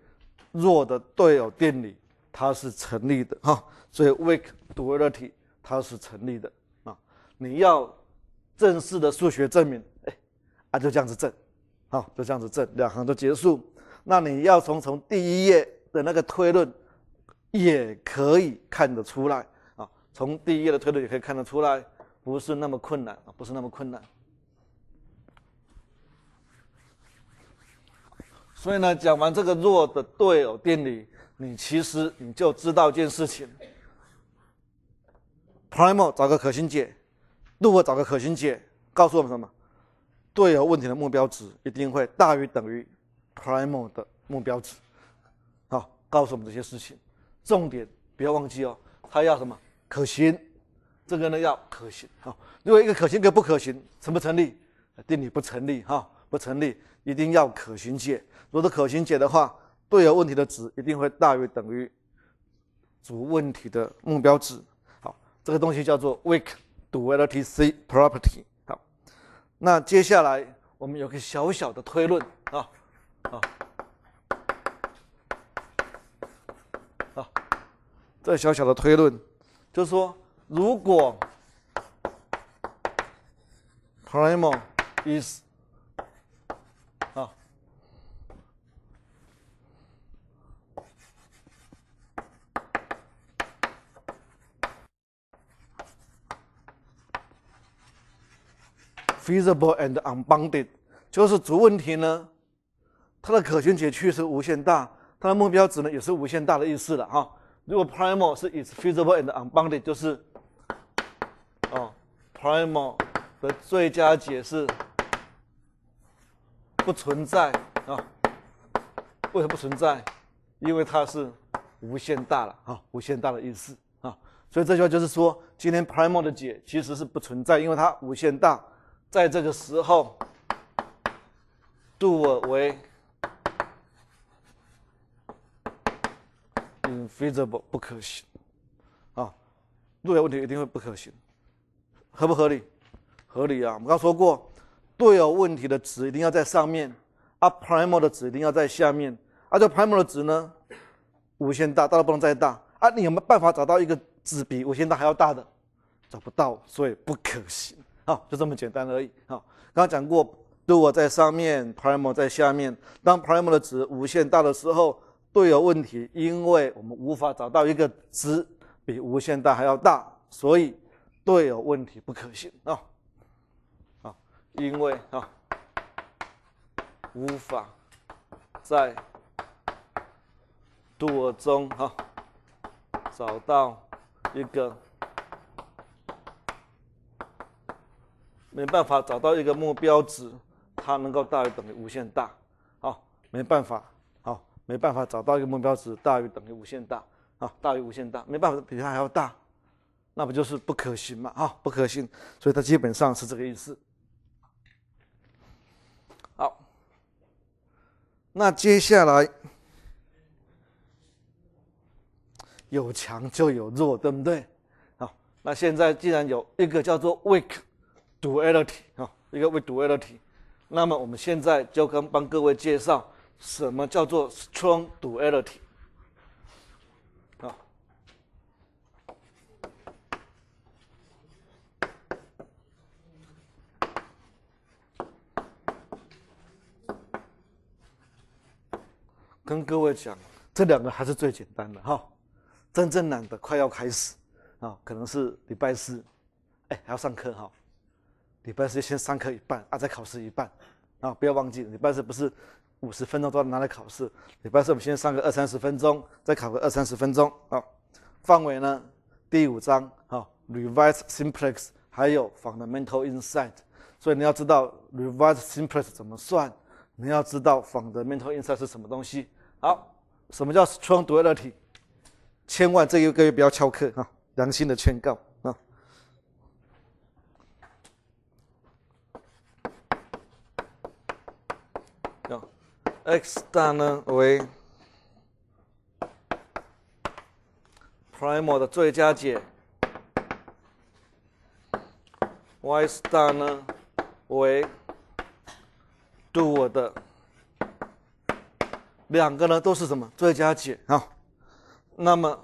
弱的队友定理它是成立的哈，所以 weak duality 它是成立的啊。你要正式的数学证明，哎，啊就这样子证，好就这样子证，两行就结束。那你要从从第一页的那个推论也可以看得出来。从第一页的推论也可以看得出来，不是那么困难啊，不是那么困难。所以呢，讲完这个弱的对偶定理，你其实你就知道一件事情：primal 找个可行解如果找个可行解，告诉我们什么？对偶问题的目标值一定会大于等于 primal 的目标值。好，告诉我们这些事情，重点不要忘记哦，它要什么？可行，这个呢要可行好。如果一个可行，一个不可行，成不成立？定理不成立哈，不成立，一定要可行解。如果可行解的话，对有问题的值一定会大于等于主问题的目标值。好，这个东西叫做 Weak Duality C Property。好，那接下来我们有个小小的推论啊啊啊，这小小的推论。就说，如果 primal is 啊 feasible and unbounded，就是主问题呢，它的可行解区是无限大，它的目标值呢也是无限大的意思了哈。如果 primal 是 is feasible and unbounded，就是，啊，primal 的最佳解是不存在啊。为什么不存在？因为它是无限大了啊，无限大的意思啊。所以这句话就是说，今天 primal 的解其实是不存在，因为它无限大。在这个时候，d 我为。unfeasible 不可行啊，若有问题一定会不可行，合不合理？合理啊，我们刚说过，对偶问题的值一定要在上面，啊，primal 的值一定要在下面。而这 primal 的值呢，无限大，大到不能再大啊，你有没有办法找到一个值比无限大还要大的？找不到，所以不可行啊，就这么简单而已啊。刚刚讲过，对我在上面，primal 在下面，当 primal 的值无限大的时候。对有问题，因为我们无法找到一个值比无限大还要大，所以对有问题不可行啊！啊，因为啊，无法在度偶中哈找到一个没办法找到一个目标值，它能够大于等于无限大，啊，没办法。没办法找到一个目标值大于等于无限大啊，大于无限大，没办法比它还要大，那不就是不可行嘛啊，不可行，所以它基本上是这个意思。好，那接下来有强就有弱，对不对？好，那现在既然有一个叫做 weak dual i t y 啊，一个 weak dual i t，y 那么我们现在就跟帮各位介绍。什么叫做 strong duality？啊，跟各位讲，这两个还是最简单的哈。真正难的快要开始，啊，可能是礼拜四，哎，还要上课哈。礼拜四先上课一半，啊，再考试一半，啊，不要忘记礼拜四不是。五十分钟都要拿来考试。礼拜四我们先上个二三十分钟，再考个二三十分钟。啊。范围呢？第五章啊 r e v i s e simplex 还有 fundamental insight。所以你要知道 r e v i s e simplex 怎么算，你要知道 fundamental insight 是什么东西。好，什么叫 strong duality？千万这一个月不要翘课啊！良心的劝告。x* 大呢为 p r i m l 的最佳解，y* 呢为 d w o 的，两个呢都是什么最佳解啊？那么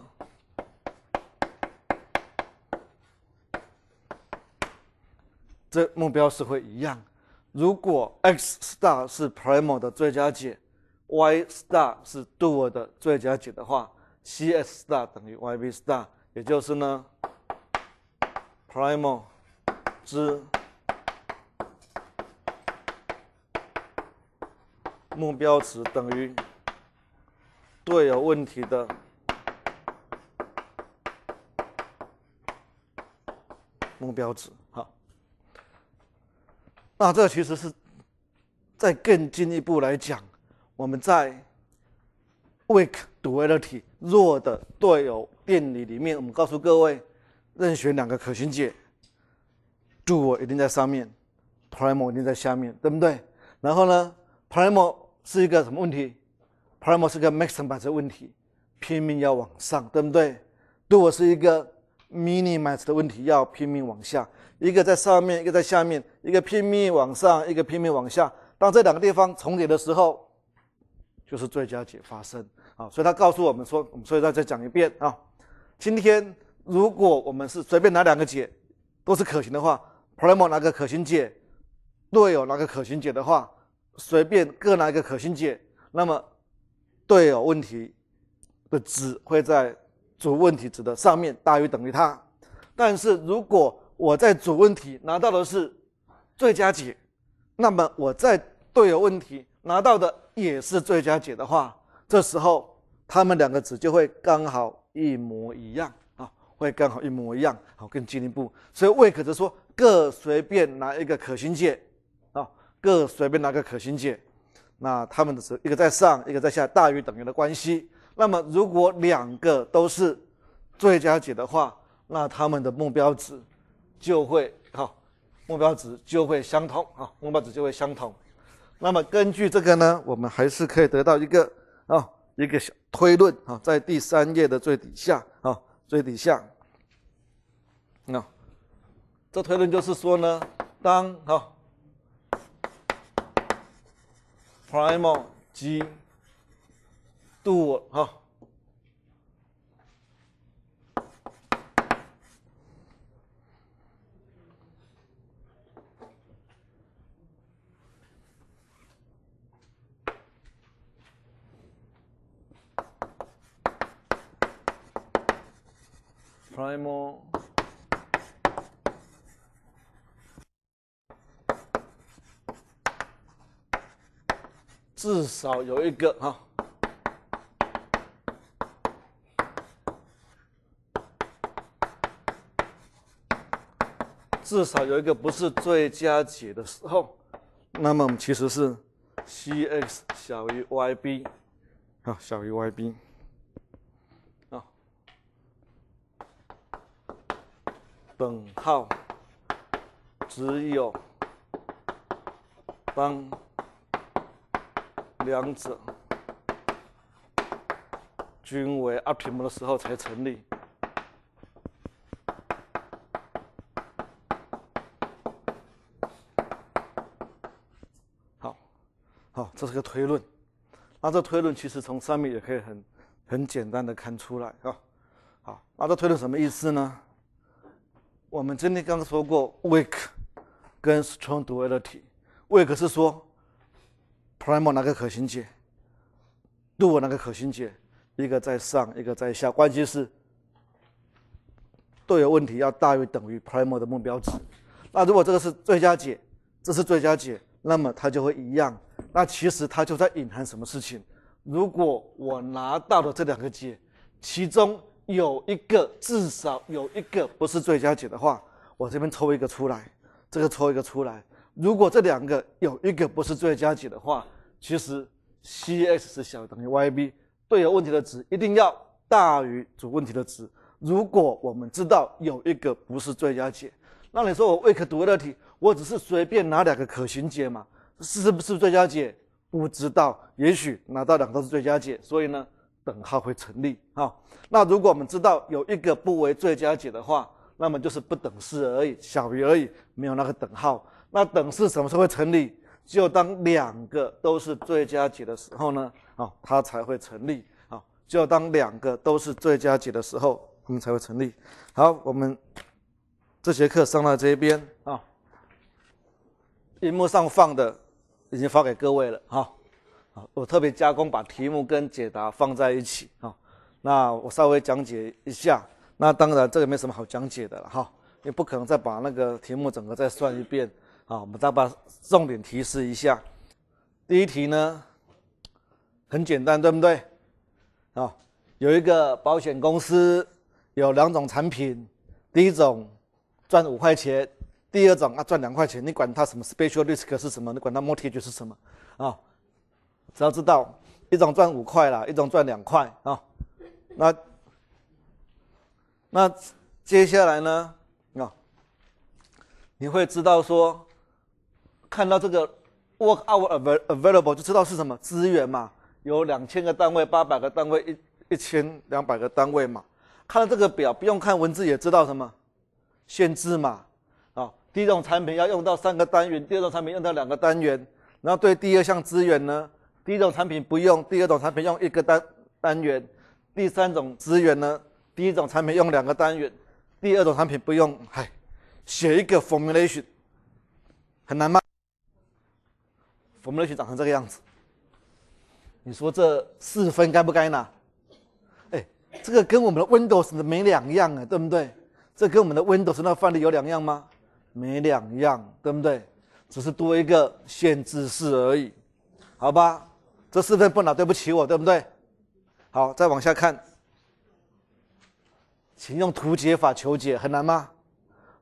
这目标是会一样。如果 x star 是 primal 的最佳解，y star 是 dual 的最佳解的话，c s star 等于 y b star，也就是呢，primal 之目标值等于 d u 问题的目标值。那这其实是，再更进一步来讲，我们在 weak duality 弱的对偶定理里面，我们告诉各位，任选两个可行解 d o 一定在上面，prime 一定在下面，对不对？然后呢，prime 是一个什么问题？prime 是个 maximize 问题，拼命要往上，对不对 d o 是一个 minimize 的问题，要拼命往下。一个在上面，一个在下面，一个拼命往上，一个拼命往下。当这两个地方重叠的时候，就是最佳解发生。啊，所以他告诉我们说，我们所以再再讲一遍啊。今天如果我们是随便拿两个解都是可行的话，Primal 拿个可行解，队友拿个可行解的话，随便各拿一个可行解，那么队友问题的值会在主问题值的上面大于等于它。但是如果我在主问题拿到的是最佳解，那么我在队友问题拿到的也是最佳解的话，这时候他们两个值就会刚好一模一样啊，会刚好一模一样。好，更进一步，所以魏可则说，各随便拿一个可行解啊，各随便拿个可行解，那他们的值一个在上，一个在下，大于等于的关系。那么如果两个都是最佳解的话，那他们的目标值。就会哈，目标值就会相同哈，目标值就会相同。那么根据这个呢，我们还是可以得到一个啊一个小推论啊，在第三页的最底下啊最底下。那这推论就是说呢，当哈 p r i m l G do 哈。那么至少有一个哈，至少有一个不是最佳解的时候，那么我们其实是 cx 小于 yb，啊，小于 yb。等号只有当两者均为阿皮姆的时候才成立。好，好，这是个推论。那这推论其实从上面也可以很很简单的看出来啊。好，那这推论什么意思呢？我们今天刚刚说过 weak 跟 strong duality，weak 是说 primal 那个可行解 d u 那个可行解，一个在上，一个在下，关键是都有问题要大于等于 primal 的目标值。那如果这个是最佳解，这是最佳解，那么它就会一样。那其实它就在隐含什么事情？如果我拿到了这两个解，其中有一个至少有一个不是最佳解的话，我这边抽一个出来，这个抽一个出来。如果这两个有一个不是最佳解的话，其实 Cx 是小于等于 yb 对有问题的值一定要大于主问题的值。如果我们知道有一个不是最佳解，那你说我未可读的题，我只是随便拿两个可行解嘛？是不是最佳解？不知道，也许拿到两个是最佳解，所以呢？等号会成立啊。那如果我们知道有一个不为最佳解的话，那么就是不等式而已，小于而已，没有那个等号。那等式什么时候会成立？只有当两个都是最佳解的时候呢？啊，它才会成立啊。只有当两个都是最佳解的时候，我们才会成立。好，我们这节课上到这边啊。荧幕上放的已经发给各位了啊。我特别加工，把题目跟解答放在一起啊。那我稍微讲解一下。那当然，这个没什么好讲解的了哈，你不可能再把那个题目整个再算一遍啊。我们再把重点提示一下。第一题呢很简单，对不对？啊，有一个保险公司，有两种产品，第一种赚五块钱，第二种啊赚两块钱。你管它什么 special risk 是什么，你管它 m o r t g a g e 是什么啊？只要知道一种赚五块啦，一种赚两块啊，那那接下来呢啊？你会知道说，看到这个 work hour available 就知道是什么资源嘛？有两千个单位、八百个单位、一一千两百个单位嘛？看到这个表，不用看文字也知道什么限制嘛？啊，第一种产品要用到三个单元，第二种产品用到两个单元，然后对第二项资源呢？第一种产品不用，第二种产品用一个单单元，第三种资源呢？第一种产品用两个单元，第二种产品不用。嗨，写一个 formulation 很难吗？formulation 长成这个样子，你说这四分该不该拿？哎，这个跟我们的 Windows 没两样啊，对不对？这跟我们的 Windows 那范例有两样吗？没两样，对不对？只是多一个限制式而已，好吧？这四份不拿，对不起我，对不对？好，再往下看，请用图解法求解，很难吗？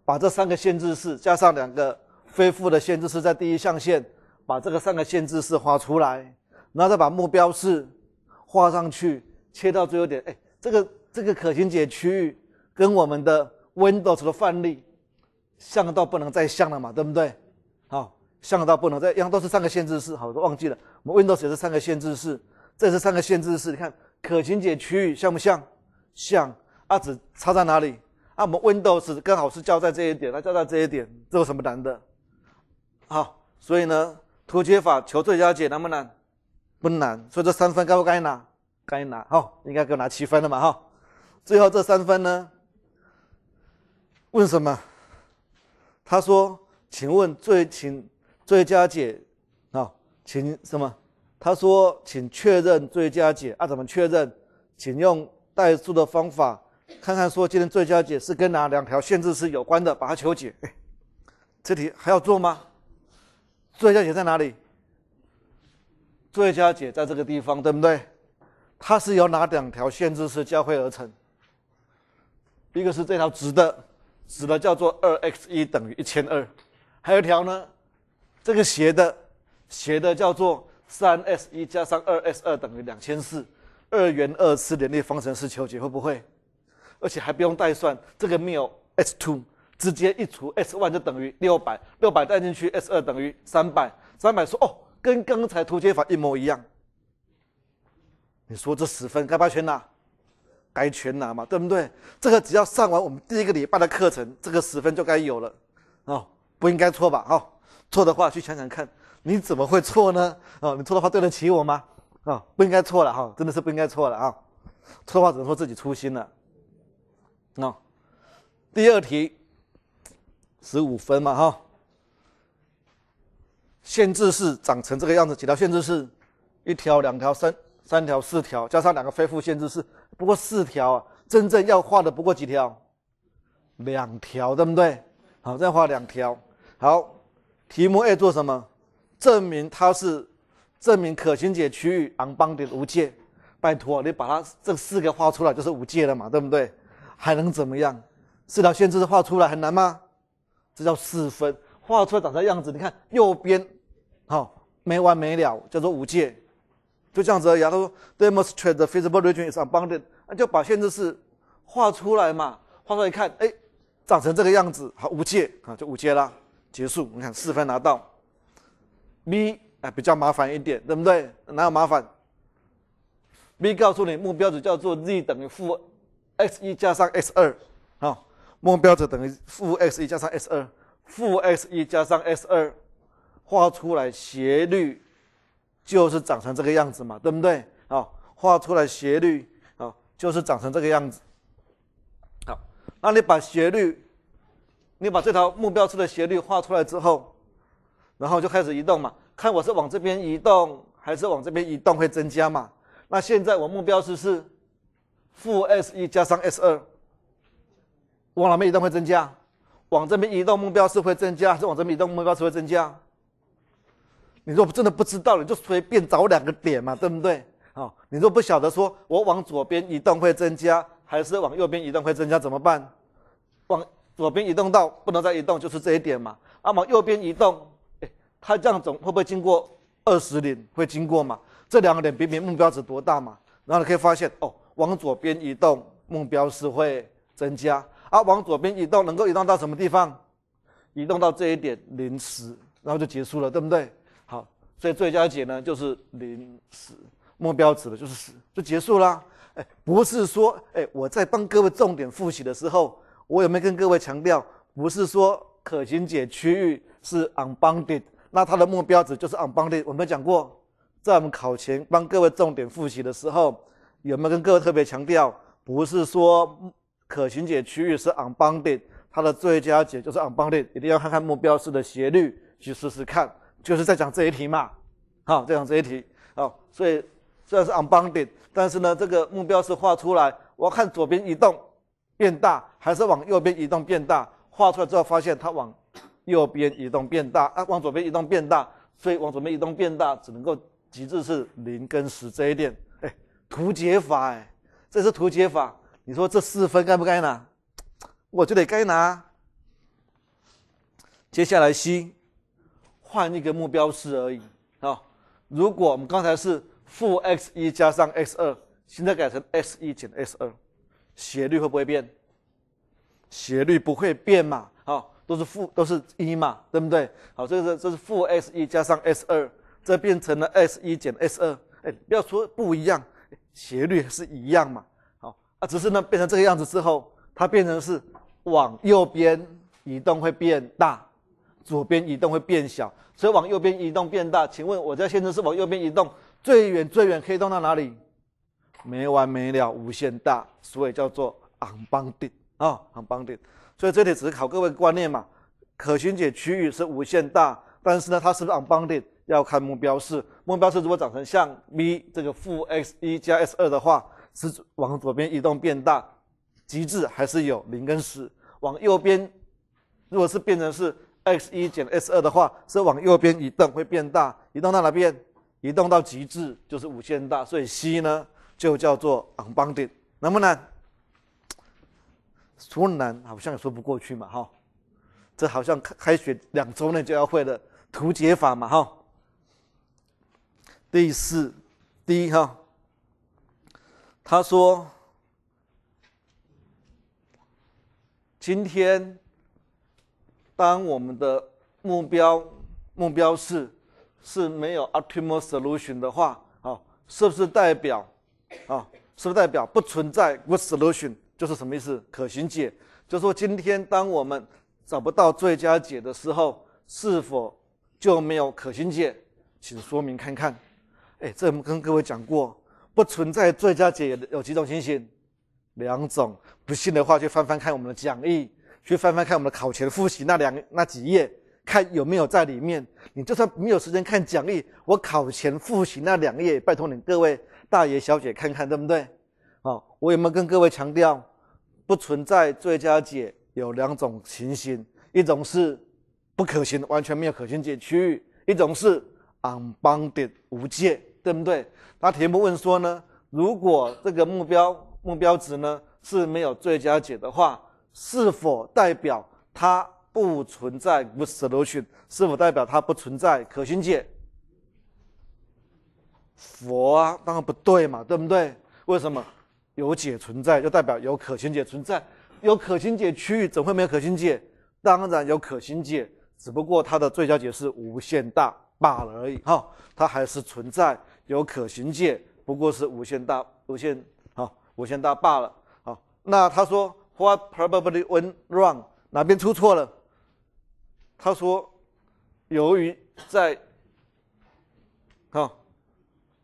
把这三个限制式加上两个非负的限制式，在第一象限把这个三个限制式画出来，然后再把目标式画上去，切到最后点。哎，这个这个可行解区域跟我们的 Windows 的范例像到不能再像了嘛，对不对？像到不能再一样，都是三个限制式，好，都忘记了。我们 Windows 也是三个限制式，这是三个限制式，你看可行解区域像不像？像，啊，只差在哪里？啊，我们 Windows 刚好是交在这一点，它交在这一点，这有什么难的？好，所以呢，图解法求最佳解难不难？不难。所以这三分该不该拿？该拿。哈，应该给我拿七分的嘛。哈，最后这三分呢？问什么？他说，请问最请。最佳解，啊，请什么？他说，请确认最佳解啊？怎么确认？请用代数的方法看看，说今天最佳解是跟哪两条限制式有关的，把它求解。哎，这题还要做吗？最佳解在哪里？最佳解在这个地方，对不对？它是由哪两条限制式交汇而成？一个是这条直的，直的叫做二 x 一等于一千二，还有一条呢？这个斜的斜的叫做三 s 一加上二 s 二等于两千四，二元二次联立方程式求解会不会？而且还不用代算，这个没有 s two，直接一除 s one 就等于六百，六百代进去 s 二等于三百，三百说哦，跟刚才图解法一模一样。你说这十分该不该全拿？该全拿嘛，对不对？这个只要上完我们第一个礼拜的课程，这个十分就该有了哦，不应该错吧？哦。错的话去想想看，你怎么会错呢？啊，你错的话对得起我吗？啊，不应该错了哈，真的是不应该错了啊。错的话只能说自己粗心了。那第二题，十五分嘛哈。限制式长成这个样子，几条限制式？一条、两条、三、三条、四条，加上两个非负限制式，不过四条啊。真正要画的不过几条，两条对不对？好，再画两条，好。题目二做什么？证明它是证明可行解区域 unbounded 无界。拜托，你把它这四个画出来就是无界了嘛，对不对？还能怎么样？四条线制是画出来很难吗？这叫四分，画出来长啥样子？你看右边，好没完没了，叫做无界。就这样子，然后 demonstrate the feasible region is unbounded，那就把限制式画出来嘛，画出来一看，哎，长成这个样子，好无界啊，就无界了。结束，你看四分拿到。B 啊比较麻烦一点，对不对？哪有麻烦？B 告诉你目标值叫做 z 等于负 x 一加上 x 二，好，目标值等于负 x 一加上 x 二，负 x 一加上 x 二，画出来斜率就是长成这个样子嘛，对不对？好，画出来斜率啊，就是长成这个样子。好，那你把斜率。你把这条目标式的斜率画出来之后，然后就开始移动嘛？看我是往这边移动还是往这边移动会增加嘛？那现在我目标是是负 s 一加上 s 二，往哪边移动会增加？往这边移动目标是会增加，还是往这边移动目标是会增加？你若真的不知道，你就随便找两个点嘛，对不对？哦，你若不晓得说我往左边移动会增加，还是往右边移动会增加，怎么办？往左边移动到不能再移动，就是这一点嘛。啊，往右边移动，哎，它这样总会不会经过二十零？会经过嘛？这两个点比别目标值多大嘛？然后你可以发现，哦，往左边移动，目标是会增加。啊，往左边移动能够移动到什么地方？移动到这一点零十，然后就结束了，对不对？好，所以最佳解呢就是零十目标值的就是就结束啦。哎，不是说，哎，我在帮各位重点复习的时候。我有没有跟各位强调，不是说可行解区域是 unbounded？那它的目标值就是 unbounded。我们讲过，在我们考前帮各位重点复习的时候，有没有跟各位特别强调，不是说可行解区域是 unbounded？它的最佳解就是 unbounded。一定要看看目标式的斜率，去试试看，就是在讲这一题嘛。好，在讲这一题。好，所以虽然是 unbounded，但是呢，这个目标是画出来，我要看左边移动。变大还是往右边移动变大？画出来之后发现它往右边移动变大，啊，往左边移动变大，所以往左边移动变大只能够极致是零跟十这一点。哎，图解法，哎，这是图解法。你说这四分该不该拿？我觉得该拿。接下来 c，换一个目标式而已。哦。如果我们刚才是负 x 一加上 x 二，现在改成 x 一减 x 二。斜率会不会变？斜率不会变嘛，好，都是负，都是一嘛，对不对？好，这个是这是负 s 一加上 s 二，这变成了 s 一减 s 二，哎，不要说不一样，斜率是一样嘛，好啊，只是呢变成这个样子之后，它变成是往右边移动会变大，左边移动会变小，所以往右边移动变大，请问我家现在是往右边移动，最远最远可以动到哪里？没完没了，无限大，所以叫做 unbounded 啊，unbounded。所以这里只是考各位观念嘛。可分解区域是无限大，但是呢，它是不是 u n bounded，要看目标式。目标是如果长成像 v 这个负 x 一加 x 二的话，是往左边移动变大，极致还是有零跟十。往右边，如果是变成是 x 一减 x 二的话，是往右边移动会变大，移动到哪边？移动到极致就是无限大。所以 C 呢？就叫做 unbounded，能不能？说难好像也说不过去嘛，哈。这好像开开学两周内就要会的图解法嘛，哈。第四，第一哈。他说，今天当我们的目标目标是是没有 optimal solution 的话，啊，是不是代表？啊，是是代表不存在 good solution 就是什么意思？可行解，就是说今天当我们找不到最佳解的时候，是否就没有可行解？请说明看看。哎，这我们跟各位讲过，不存在最佳解有几种情形，两种。不信的话，去翻翻看我们的讲义，去翻翻看我们的考前复习那两那几页，看有没有在里面。你就算没有时间看讲义，我考前复习那两页，拜托你各位。大爷、小姐，看看对不对？好，我有没有跟各位强调，不存在最佳解有两种情形：一种是不可行，完全没有可行解区域；一种是 unbounded 无界，对不对？那题目问说呢，如果这个目标目标值呢是没有最佳解的话，是否代表它不存在 good solution？是否代表它不存在可行解？佛啊，当然不对嘛，对不对？为什么有解存在，就代表有可行解存在？有可行解区域，怎会没有可行解？当然有可行解，只不过它的最佳解是无限大罢了而已。哈，它还是存在有可行解，不过是无限大、无限哈、无限大罢了。好，那他说 what p r o b a b l y went wrong？哪边出错了？他说，由于在，啊。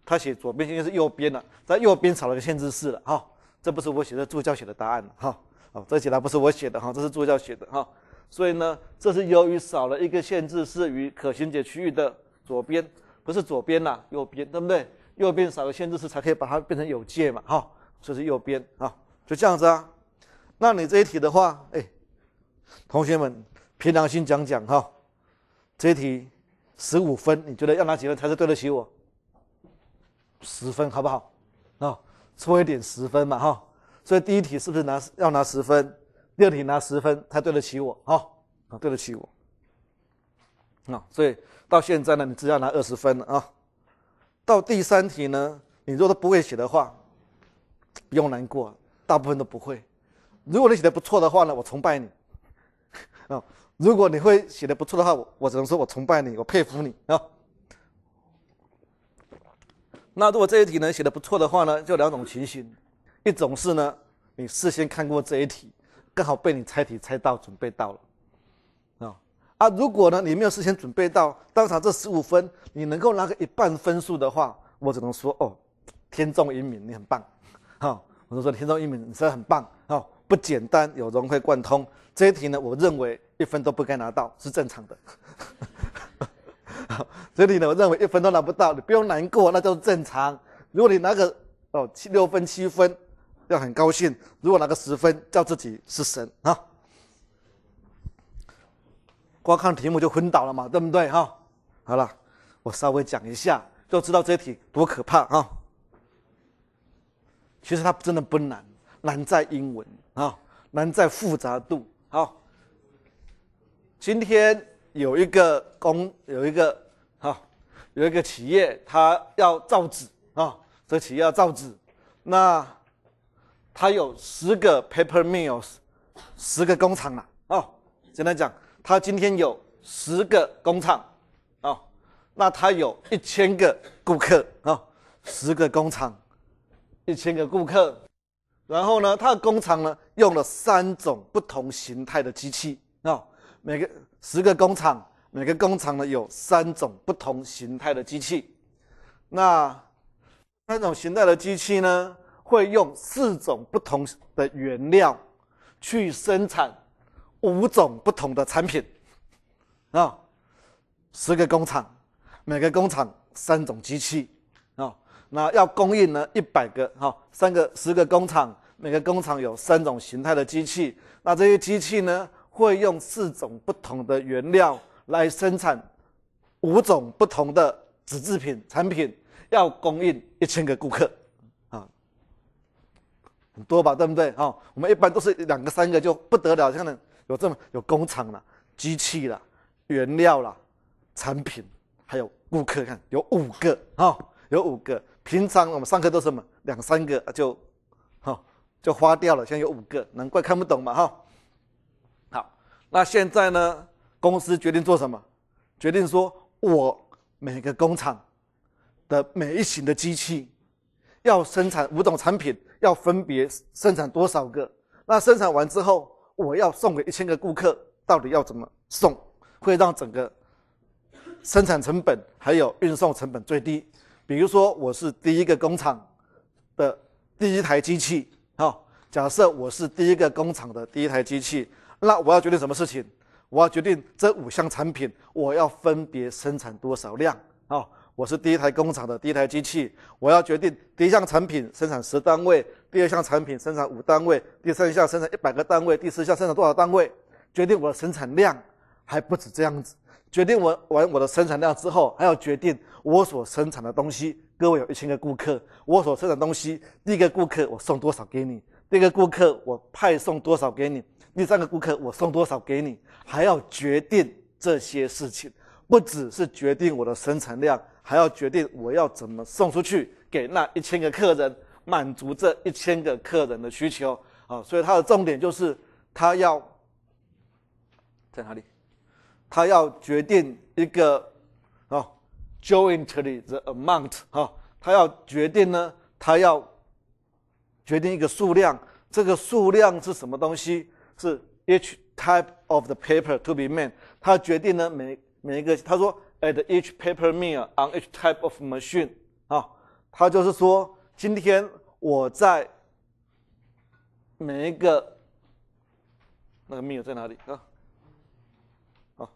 他写左边，现在是右边了，在右边少了个限制式了，哈，这不是我写的，助教写的答案了，哈，哦，这解答不是我写的，哈，这是助教写的，哈，所以呢，这是由于少了一个限制式与可行解区域的左边，不是左边了，右边，对不对？右边少个限制式才可以把它变成有界嘛，哈，这是右边，哈，就这样子啊。那你这一题的话，哎，同学们，凭良心讲讲哈，这一题十五分，你觉得要拿几分才是对得起我？十分好不好？啊，错一点十分嘛哈，所以第一题是不是拿要拿十分？第二题拿十分才对得起我，哈、啊，对得起我。啊，所以到现在呢，你只要拿二十分了啊。到第三题呢，你如果不会写的话，不用难过，大部分都不会。如果你写的不错的话呢，我崇拜你啊。如果你会写的不错的话，我我只能说我崇拜你，我佩服你啊。那如果这一题呢写的不错的话呢，就两种情形，一种是呢你事先看过这一题，刚好被你猜题猜到准备到了，啊啊！如果呢你没有事先准备到，当场这十五分你能够拿个一半分数的话，我只能说哦，天纵英明，你很棒，哦，我就说天纵英明，你真的很棒哦，不简单，有融会贯通。这一题呢，我认为一分都不该拿到，是正常的。所以呢，我认为一分都拿不到，你不用难过，那叫正常。如果你拿个哦七六分七分，要很高兴；如果拿个十分，叫自己是神啊！光看题目就昏倒了嘛，对不对？哈，好了，我稍微讲一下，就知道这题多可怕啊！其实它真的不难，难在英文啊，难在复杂度。好，今天有一个公有一个。有一个企业，他要造纸啊。这企业要造纸，那他有十个 paper mills，十个工厂嘛。哦，简单讲，他今天有十个工厂哦，那他有一千个顾客哦，十个工厂，一千个顾客。然后呢，他的工厂呢用了三种不同形态的机器哦，每个十个工厂。每个工厂呢有三种不同形态的机器，那三种形态的机器呢会用四种不同的原料去生产五种不同的产品，啊，十个工厂，每个工厂三种机器，啊，那要供应呢一百个哈，三个十个工厂，每个工厂有三种形态的机器，那这些机器呢会用四种不同的原料。来生产五种不同的纸制品产品，要供应一千个顾客，啊，很多吧，对不对？哈，我们一般都是两个三个就不得了，像的有这么有工厂了，机器了，原料了，产品，还有顾客，看有五个，哈，有五个。平常我们上课都是么两三个就，哈，就花掉了。现在有五个，难怪看不懂嘛，哈。好，那现在呢？公司决定做什么？决定说，我每个工厂的每一型的机器要生产五种产品，要分别生产多少个？那生产完之后，我要送给一千个顾客，到底要怎么送，会让整个生产成本还有运送成本最低？比如说，我是第一个工厂的第一台机器，好，假设我是第一个工厂的第一台机器，那我要决定什么事情？我要决定这五项产品，我要分别生产多少量啊？我是第一台工厂的第一台机器，我要决定第一项产品生产十单位，第二项产品生产五单位，第三项生产一百个单位，第四项生产多少单位？决定我的生产量还不止这样子。决定我完我的生产量之后，还要决定我所生产的东西。各位有一千个顾客，我所生产东西，第一个顾客我送多少给你？第二个顾客我派送多少给你？第三个顾客，我送多少给你？还要决定这些事情，不只是决定我的生产量，还要决定我要怎么送出去给那一千个客人，满足这一千个客人的需求。啊，所以它的重点就是，他要在哪里？他要决定一个啊，jointly the amount。啊，他要决定呢，他要决定一个数量，这个数量是什么东西？是 each type of the paper to be made。他决定了每每一个，他说 at each paper mill on each type of machine。啊，他就是说今天我在每一个那个 mill 在哪里啊？好，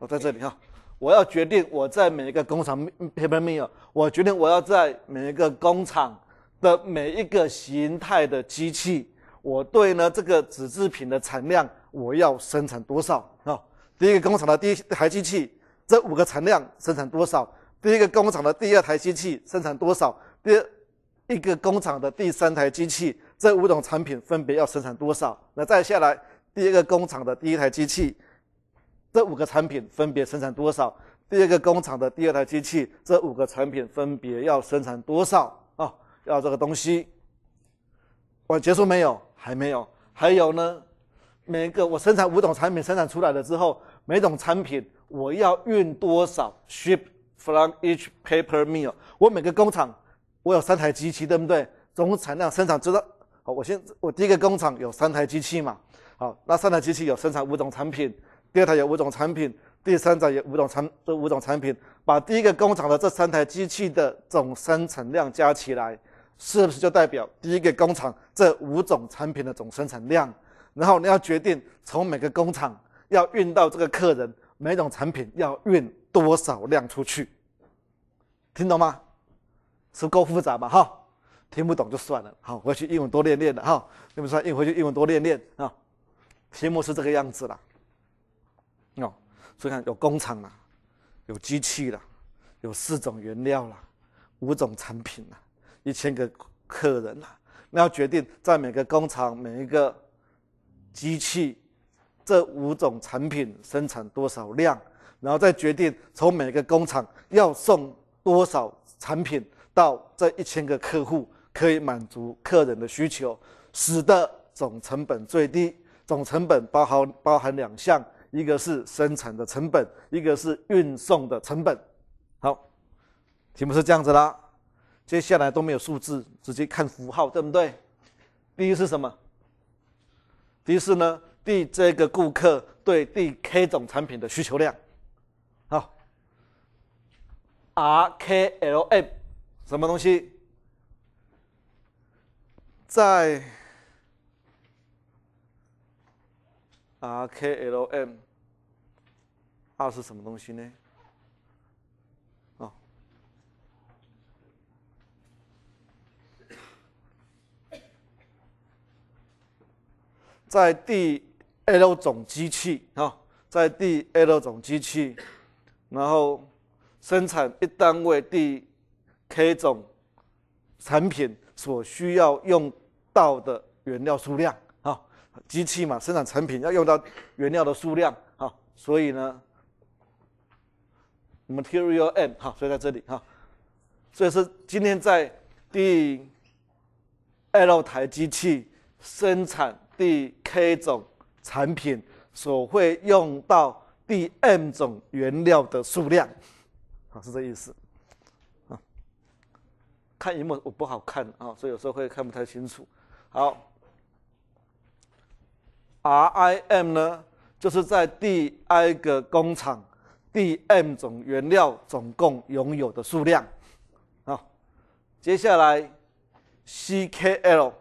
我在这里哈，我要决定我在每一个工厂 paper mill。我决定我要在每一个工厂的每一个形态的机器。我对呢这个纸制品的产量，我要生产多少啊？第一个工厂的第一台机器，这五个产量生产多少？第一个工厂的第二台机器生产多少？第二一个工厂的第三台机器，这五种产品分别要生产多少？那再下来，第二个工厂的第一台机器，这五个产品分别生产多少？第二个工厂的第二台机器，这五个产品分别要生产多少啊？要这个东西，我结束没有？还没有，还有呢。每个我生产五种产品，生产出来了之后，每种产品我要运多少？Ship from each paper mill。我每个工厂我有三台机器，对不对？总产量生产知道。好，我先我第一个工厂有三台机器嘛。好，那三台机器有生产五种产品，第二台有五种产品，第三台有五种产这五种产品，把第一个工厂的这三台机器的总生产量加起来。是不是就代表第一个工厂这五种产品的总生产量？然后你要决定从每个工厂要运到这个客人每种产品要运多少量出去？听懂吗？是够复杂吧？哈，听不懂就算了。好，我要去英文多练练了哈。你们说运回去英文多练练啊？题目是这个样子啦。哦，所以看有工厂啦，有机器啦，有四种原料啦，五种产品啦。一千个客人呐，那要决定在每个工厂每一个机器这五种产品生产多少量，然后再决定从每个工厂要送多少产品到这一千个客户，可以满足客人的需求，使得总成本最低。总成本包含包含两项，一个是生产的成本，一个是运送的成本。好，题目是这样子啦。接下来都没有数字，直接看符号，对不对？第一是什么？第一是呢，第这个顾客对第 k 种产品的需求量，好，R K L M，什么东西？在 R K L M，二是什么东西呢？在第 l 种机器啊，在第 l 种机器，然后生产一单位第 k 种产品所需要用到的原料数量啊，机器嘛生产产品要用到原料的数量啊，所以呢，我们 material M 哈，所以在这里哈，所以是今天在第 l 台机器生产。第 k 种产品所会用到第 m 种原料的数量，啊，是这意思，啊，看荧幕我不好看啊，所以有时候会看不太清楚。好，RIM 呢，就是在第 i 个工厂第 m 种原料总共拥有的数量，好，接下来 CKL。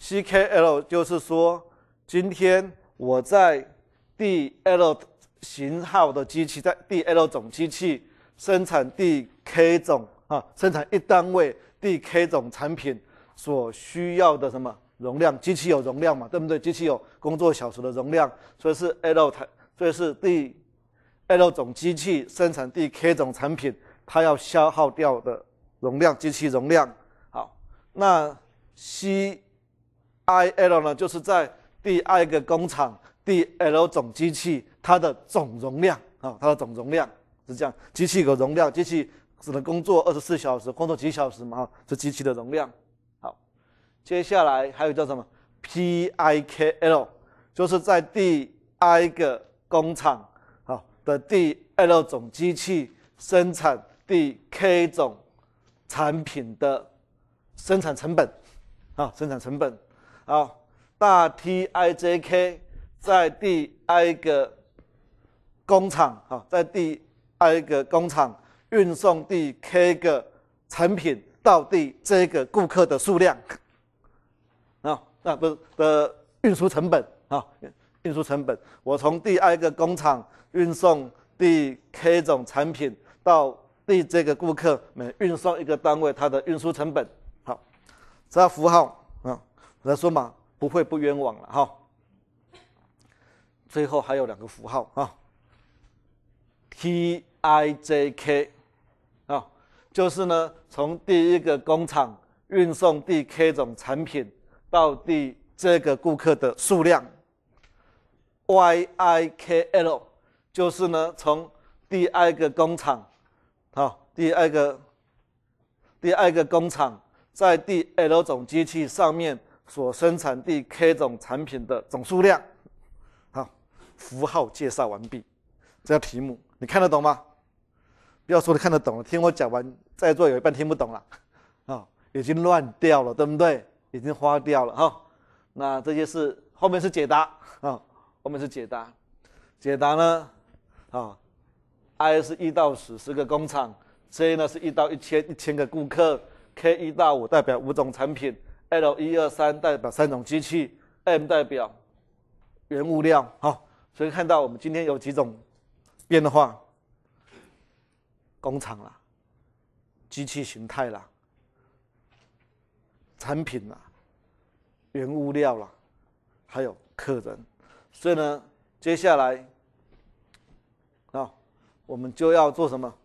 CKL 就是说，今天我在 D L 型号的机器在 D L 总机器生产 D K 种啊，生产一单位 D K 种产品所需要的什么容量？机器有容量嘛，对不对？机器有工作小时的容量，所以是 L 台，所以是 D L 总机器生产 D K 种产品，它要消耗掉的容量，机器容量。好，那 C。I L 呢，就是在第二个工厂第 l 总机器它的总容量啊，它的总容量是这样，机器的容量，机器只能工作二十四小时，工作几小时嘛哈，是机器的容量。好，接下来还有叫什么 P I K L，就是在第 i 个工厂啊的第 l 总机器生产第 k 种产品的生产成本啊，生产成本。好，大 T I J K 在第 i 个工厂，好，在第 i 个工厂运送第 k 个产品到第这个顾客的数量，啊，那不是的运输成本，啊，运输成本，我从第 i 个工厂运送第 k 种产品到第这个顾客，每运送一个单位它的运输成本，好，这符号。来说嘛，不会不冤枉了哈。最后还有两个符号啊，T I J K，啊，就是呢从第一个工厂运送第 K 种产品到第这个顾客的数量。Y I K L，就是呢从第二个工厂，好，第二个第二个工厂在第 L 种机器上面。所生产地 k 种产品的总数量，好，符号介绍完毕。这道题目你看得懂吗？不要说你看得懂了，听我讲完，在座有一半听不懂了，啊，已经乱掉了，对不对？已经花掉了哈。那这些是后面是解答啊，后面是解答。解答呢，啊，i 是一到十十个工厂，j 呢是一到一千一千个顾客，k 一到五代表五种产品。L 一二三代表三种机器，M 代表原物料，好，所以看到我们今天有几种变化：工厂啦、机器形态啦、产品啦、原物料啦，还有客人。所以呢，接下来啊，我们就要做什么？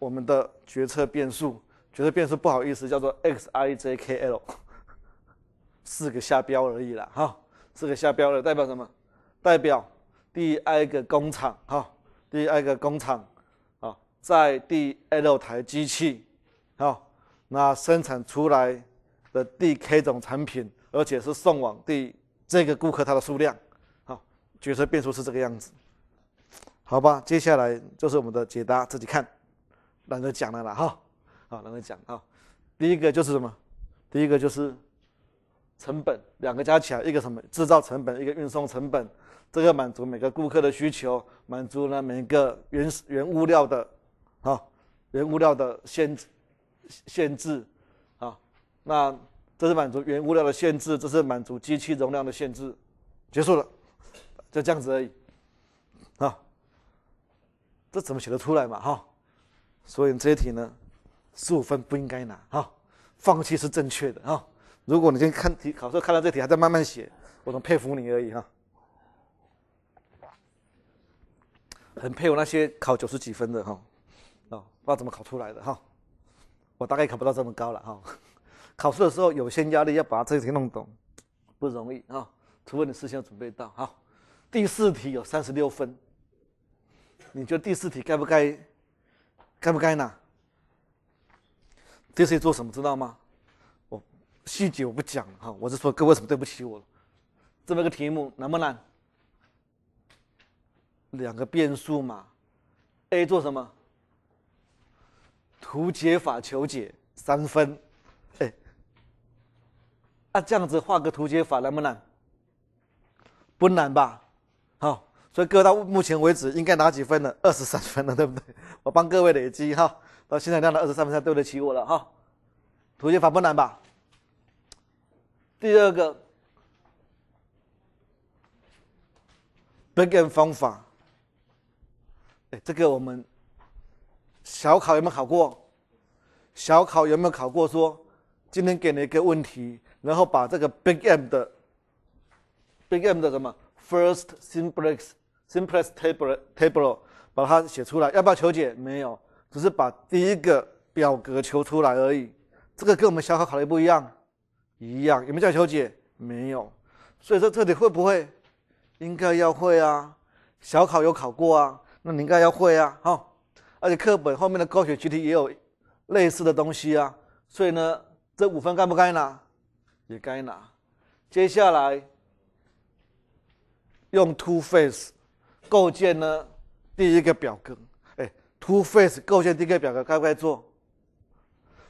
我们的决策变数。决策变数不好意思，叫做 xijkl，四个下标而已啦，哈，四个下标了，代表什么？代表第二个工厂，哈，第二个工厂，啊，在第 l 台机器，好，那生产出来的第 k 种产品，而且是送往第这个顾客，他的数量，好，角色变数是这个样子，好吧，接下来就是我们的解答，自己看，懒得讲了啦，哈。啊，然后讲啊，第一个就是什么？第一个就是成本，两个加起来，一个什么制造成本，一个运送成本。这个满足每个顾客的需求，满足了每个原原物料的啊，原物料的限制限制啊。那这是满足原物料的限制，这是满足机器容量的限制，结束了，就这样子而已啊。这怎么写得出来嘛？哈，所以这些题呢？十五分不应该拿，哈，放弃是正确的，哈。如果你天看题考试看到这题还在慢慢写，我很佩服你而已，哈。很佩服那些考九十几分的，哈，啊，不知道怎么考出来的，哈。我大概考不到这么高了，哈。考试的时候有些压力，要把这题弄懂，不容易，哈。除非你事先准备到，哈。第四题有三十六分，你觉得第四题该不该，该不该拿？这是做什么知道吗？我细节我不讲了哈，我是说各位怎么对不起我了？这么个题目难不难？两个变数嘛，A 做什么？图解法求解三分，哎，那这样子画个图解法难不难？不难吧？所以各位到目前为止应该拿几分了？二十三分了，对不对？我帮各位累积哈，到现在量了二十三分，才对得起我了哈。图解法不难吧？第二个，Big M 方法，哎，这个我们小考有没有考过？小考有没有考过？说今天给你一个问题，然后把这个 Big M 的 Big M 的什么 First Simplex。Simplest table table，把它写出来，要不要求解？没有，只是把第一个表格求出来而已。这个跟我们小考考的不一样，一样。有没有叫求解？没有。所以说这里会不会？应该要会啊。小考有考过啊，那你应该要会啊，好，而且课本后面的高学习题也有类似的东西啊。所以呢，这五分该不该拿？也该拿。接下来用 Two Face。构建呢第一个表格，哎，two face 构建第一个表格该不该做？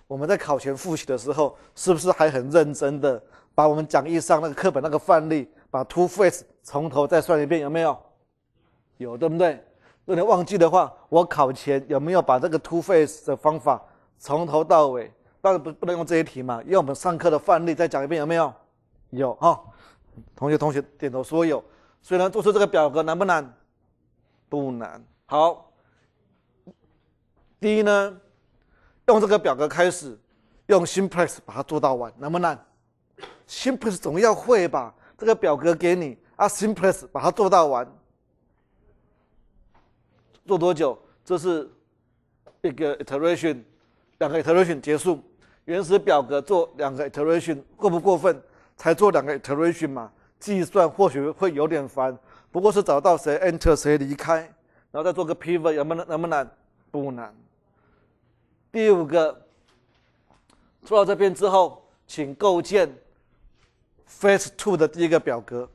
我们在考前复习的时候，是不是还很认真的把我们讲义上那个课本那个范例，把 two face 从头再算一遍，有没有？有对不对？如果你忘记的话，我考前有没有把这个 two face 的方法从头到尾，当然不不能用这些题嘛，用我们上课的范例再讲一遍，有没有？有哈，同学同学点头说有。虽然做出这个表格难不难？不难。好，第一呢，用这个表格开始，用 s i m p l e x 把它做到完，难不难 s i m p l e x 总要会吧？这个表格给你啊，s i m p l e x 把它做到完，做多久？这是一个 iteration，两个 iteration 结束。原始表格做两个 iteration 过不过分？才做两个 iteration 嘛，计算或许会有点烦。不过是找到谁，enter 谁离开，然后再做个 pivot，能不能能不能？不难。第五个，做到这边之后，请构建 f a c e two 的第一个表格。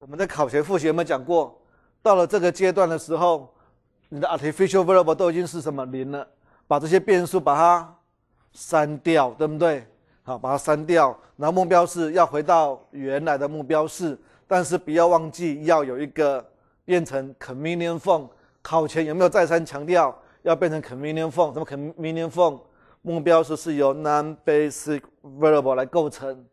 我们在考前复习有没有讲过？到了这个阶段的时候，你的 artificial variable 都已经是什么零了？把这些变数把它删掉，对不对？好，把它删掉。然后目标是要回到原来的目标是。但是不要忘记要有一个变成 convenient form。考前有没有再三强调要变成 convenient form？什么 convenient form？目标是是由 non-basic variable 来构成。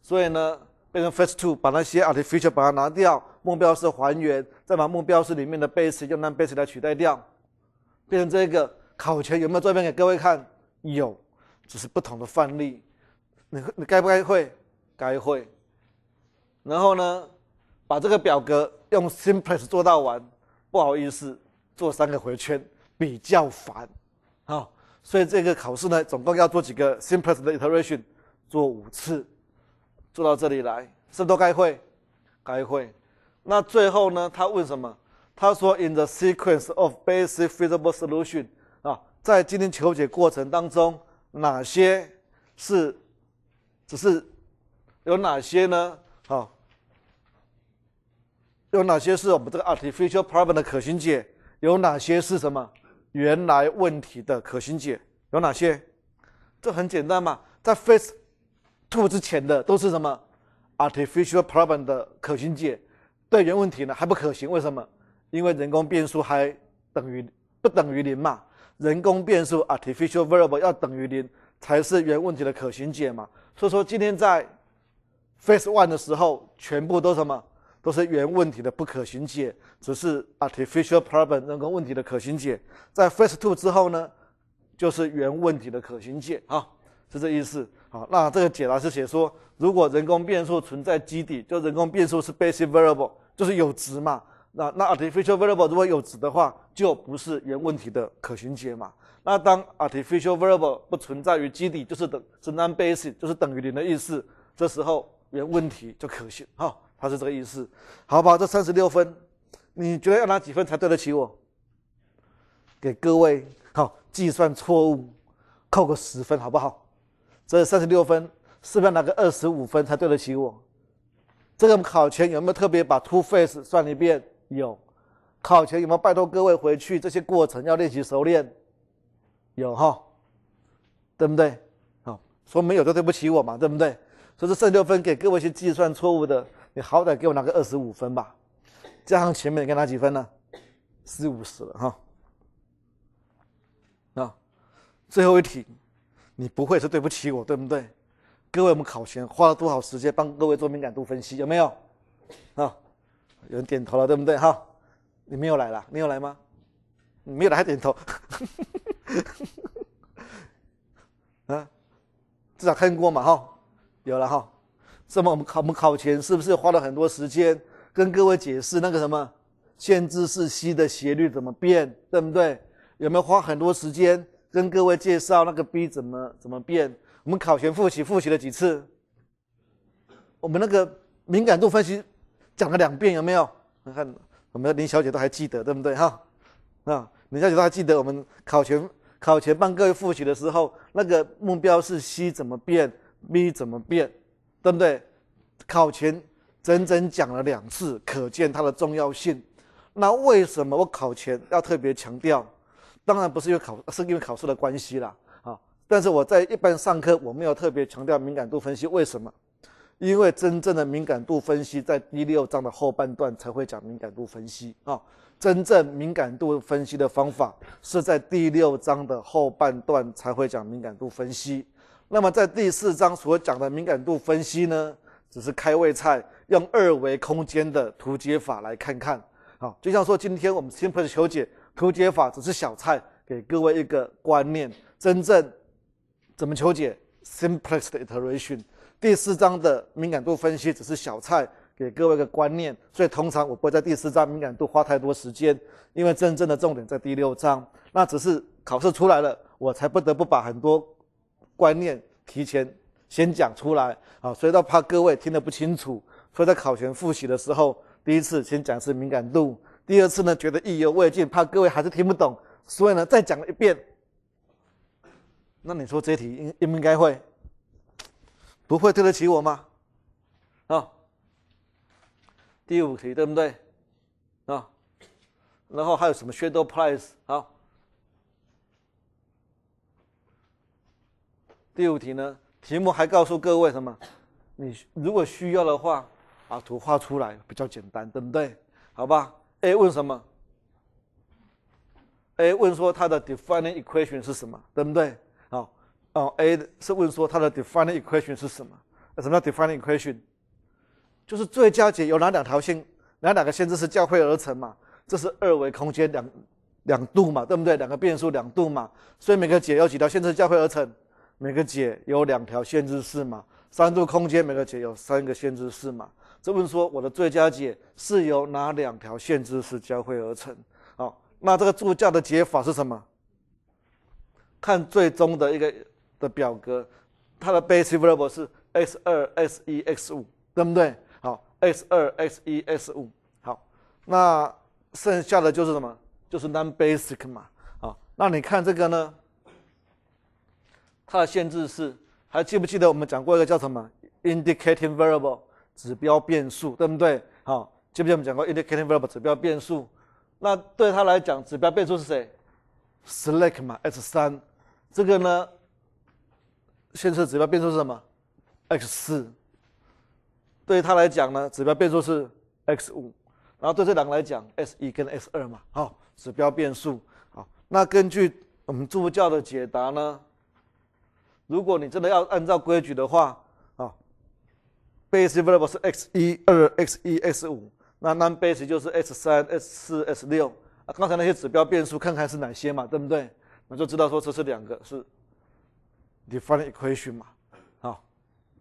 所以呢，变成 phase two，把那些 artificial 把它拿掉，目标是还原，再把目标是里面的 basic 用 non-basic 来取代掉，变成这个。考前有没有做边给各位看？有，只是不同的范例。你你该不该会？该会。然后呢？把这个表格用 simplex 做到完，不好意思，做三个回圈比较烦，啊，所以这个考试呢，总共要做几个 simplex 的 iteration，做五次，做到这里来，是都开会，开会，那最后呢，他问什么？他说 in the sequence of basic feasible solution，啊，在今天求解过程当中，哪些是只是有哪些呢？啊？有哪些是我们这个 artificial problem 的可行解？有哪些是什么原来问题的可行解？有哪些？这很简单嘛，在 f a c e two 之前的都是什么 artificial problem 的可行解？对原问题呢还不可行，为什么？因为人工变数还等于不等于零嘛？人工变数 artificial variable 要等于零才是原问题的可行解嘛？所以说今天在 f a c e one 的时候全部都什么？都是原问题的不可行解，只是 artificial problem 人工问题的可行解。在 phase two 之后呢，就是原问题的可行解啊，是这意思。好，那这个解答是写说，如果人工变数存在基底，就人工变数是 basic variable，就是有值嘛。那那 artificial variable 如果有值的话，就不是原问题的可行解嘛。那当 artificial variable 不存在于基底，就是等是 non basic，就是等于零的意思。这时候原问题就可行哈。他是这个意思，好吧？这三十六分，你觉得要拿几分才对得起我？给各位好计算错误扣个十分，好不好？这三十六分是不是要拿个二十五分才对得起我？这个考前有没有特别把 two face 算一遍？有。考前有没有拜托各位回去这些过程要练习熟练？有哈，对不对？好，说没有就对不起我嘛，对不对？所以这三十六分给各位一些计算错误的。你好歹给我拿个二十五分吧，加上前面你给拿几分呢？四五十了哈。啊，最后一题，你不会是对不起我对不对？各位我们考前花了多少时间帮各位做敏感度分析有没有？啊，有人点头了对不对哈？你没有来啦？你有来吗？你没有来还点头？啊，至少看过嘛哈，有了哈。什么？我们考我们考前是不是花了很多时间跟各位解释那个什么限制是 c 的斜率怎么变，对不对？有没有花很多时间跟各位介绍那个 b 怎么怎么变？我们考前复习复习了几次？我们那个敏感度分析讲了两遍，有没有？你看，我们林小姐都还记得，对不对？哈，啊，林小姐都还记得我们考前考前帮各位复习的时候，那个目标是 c 怎么变，b 怎么变？对不对？考前整整讲了两次，可见它的重要性。那为什么我考前要特别强调？当然不是因为考，是因为考试的关系啦。啊。但是我在一般上课，我没有特别强调敏感度分析。为什么？因为真正的敏感度分析在第六章的后半段才会讲敏感度分析啊。真正敏感度分析的方法是在第六章的后半段才会讲敏感度分析。那么，在第四章所讲的敏感度分析呢，只是开胃菜，用二维空间的图解法来看看。好，就像说今天我们 simple 的求解图解法只是小菜，给各位一个观念。真正怎么求解 simplest iteration？第四章的敏感度分析只是小菜，给各位一个观念。所以，通常我不会在第四章敏感度花太多时间，因为真正的重点在第六章。那只是考试出来了，我才不得不把很多。观念提前先讲出来啊，所以怕各位听得不清楚，所以在考前复习的时候，第一次先讲是敏感度，第二次呢觉得意犹未尽，怕各位还是听不懂，所以呢再讲了一遍。那你说这题应不应该会？不会对得起我吗？啊？第五题对不对？啊？然后还有什么 Shadow price 啊？第五题呢？题目还告诉各位什么？你如果需要的话，把图画出来比较简单，对不对？好吧？A 问什么？A 问说它的 defining equation 是什么？对不对？好，哦，A 是问说它的 defining equation 是什么？什么叫 defining equation？就是最佳解有哪两条线，哪两个限制是交汇而成嘛？这是二维空间两两度嘛，对不对？两个变数两度嘛，所以每个解有几条线制交汇而成？每个解有两条限制式嘛？三度空间每个解有三个限制式嘛？这不是说我的最佳解是由哪两条限制式交汇而成？好，那这个助教的解法是什么？看最终的一个的表格，它的 basic variable 是 x 二、x 一、x 五，对不对？好，x 二、x 一、x 五。好，那剩下的就是什么？就是 non-basic 嘛。好，那你看这个呢？它的限制是，还记不记得我们讲过一个叫什么？indicating variable 指标变数，对不对？好，记不记得我们讲过 indicating variable 指标变数？那对他来讲，指标变数是谁？slack 嘛，x 三，这个呢，限制指标变数是什么？x 四。对它他来讲呢，指标变数是 x 五，然后对这两个来讲 s 一跟 s 二嘛，好，指标变数。好，那根据我们助教的解答呢？如果你真的要按照规矩的话，啊，base variable 是 x 一二 x 一 x 五，那 non-base 就是 x 三 x 四 x 六啊。刚才那些指标变数，看看是哪些嘛，对不对？那就知道说这是两个是 d e f i n e equation 嘛，啊，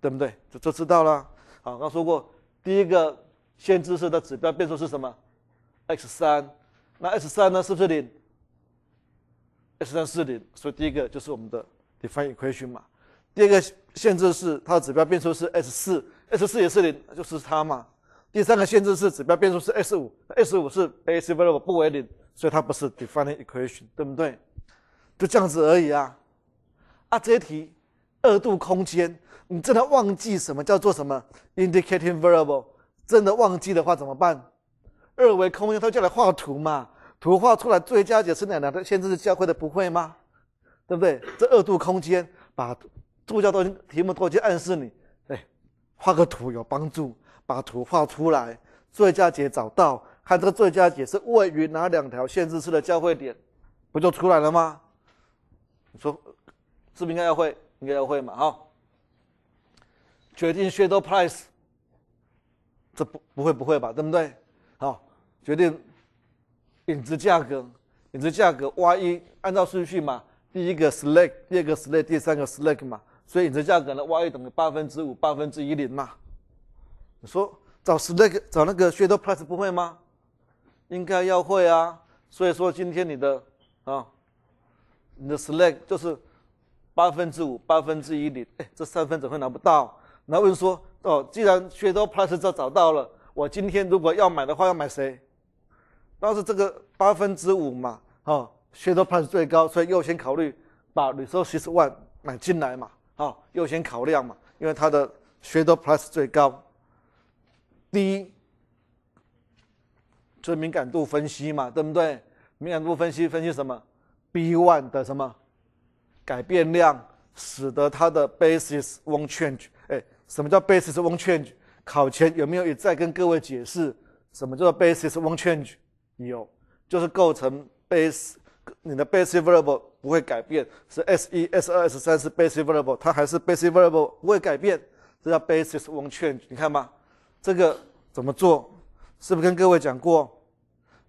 对不对？就就知道了。好，刚说过第一个限制式的指标变数是什么？x 三，那 x 三呢是不是零？x 三是零，所以第一个就是我们的。d e f i n e equation 嘛，第二个限制是它的指标变数是 s 四，s 四也是零，就是它嘛。第三个限制是指标变数是 s 五，s 五是 b a s c variable 不为零，所以它不是 defining equation，对不对？就这样子而已啊。啊，这些题二度空间，你真的忘记什么叫做什么 indicating variable，真的忘记的话怎么办？二维空间它叫来画图嘛，图画出来最佳解是哪两个限制是教会的不会吗？对不对？这二度空间把最教都题目已去暗示你，哎，画个图有帮助，把图画出来，最佳解找到，看这个最佳解是位于哪两条限制式的交汇点，不就出来了吗？你说，是不是应该要会？应该要会嘛？好，决定 shadow price，这不不会不会吧？对不对？好，决定影子价格，影子价格 y 一按照顺序嘛？第一个 slack，第二个 slack，第三个 slack 嘛，所以你的价格呢 Y 等于八分之五，八分之一零嘛。你说找 slack 找那个 s c h o r Plus 不会吗？应该要会啊。所以说今天你的啊，你的 slack 就是八分之五，八分之一零。哎，这三分怎么会拿不到？然后就说哦，既然 s c h o r Plus 这找到了，我今天如果要买的话，要买谁？但是这个八分之五嘛，哈。学 w price 最高，所以优先考虑把 resources one 买进来嘛，啊，优先考量嘛，因为它的学 w price 最高。第一，是敏感度分析嘛，对不对？敏感度分析分析什么 b one 的什么改变量，使得它的 basis won't change。哎，什么叫 basis won't change？考前有没有也再跟各位解释什么叫做 basis won't change？有，就是构成 b a s e 你的 b a s i c variable 不会改变，是 s 一、s 二、s 三是 b a s i c variable，它还是 b a s i c variable 不会改变，这叫 basis o n c h a n g e 你看嘛，这个怎么做？是不是跟各位讲过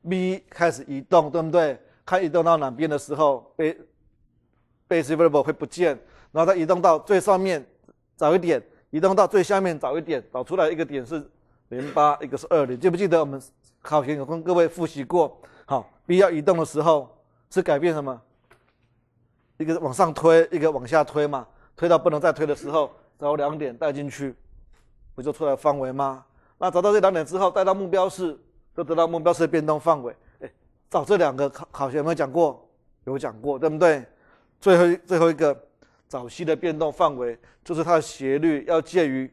？v 开始移动，对不对？它移动到哪边的时候，base variable 会不见，然后它移动到最上面早一点，移动到最下面早一点，找出来一个点是零八，一个是二零，记不记得我们考前有跟各位复习过？好 b 要移动的时候。是改变什么？一个往上推，一个往下推嘛。推到不能再推的时候，找两点带进去，不就出来范围吗？那找到这两点之后，带到目标式，就得到目标式的变动范围。哎，找这两个考考学有没有讲过？有讲过，对不对？最后最后一个早期的变动范围，就是它的斜率要介于，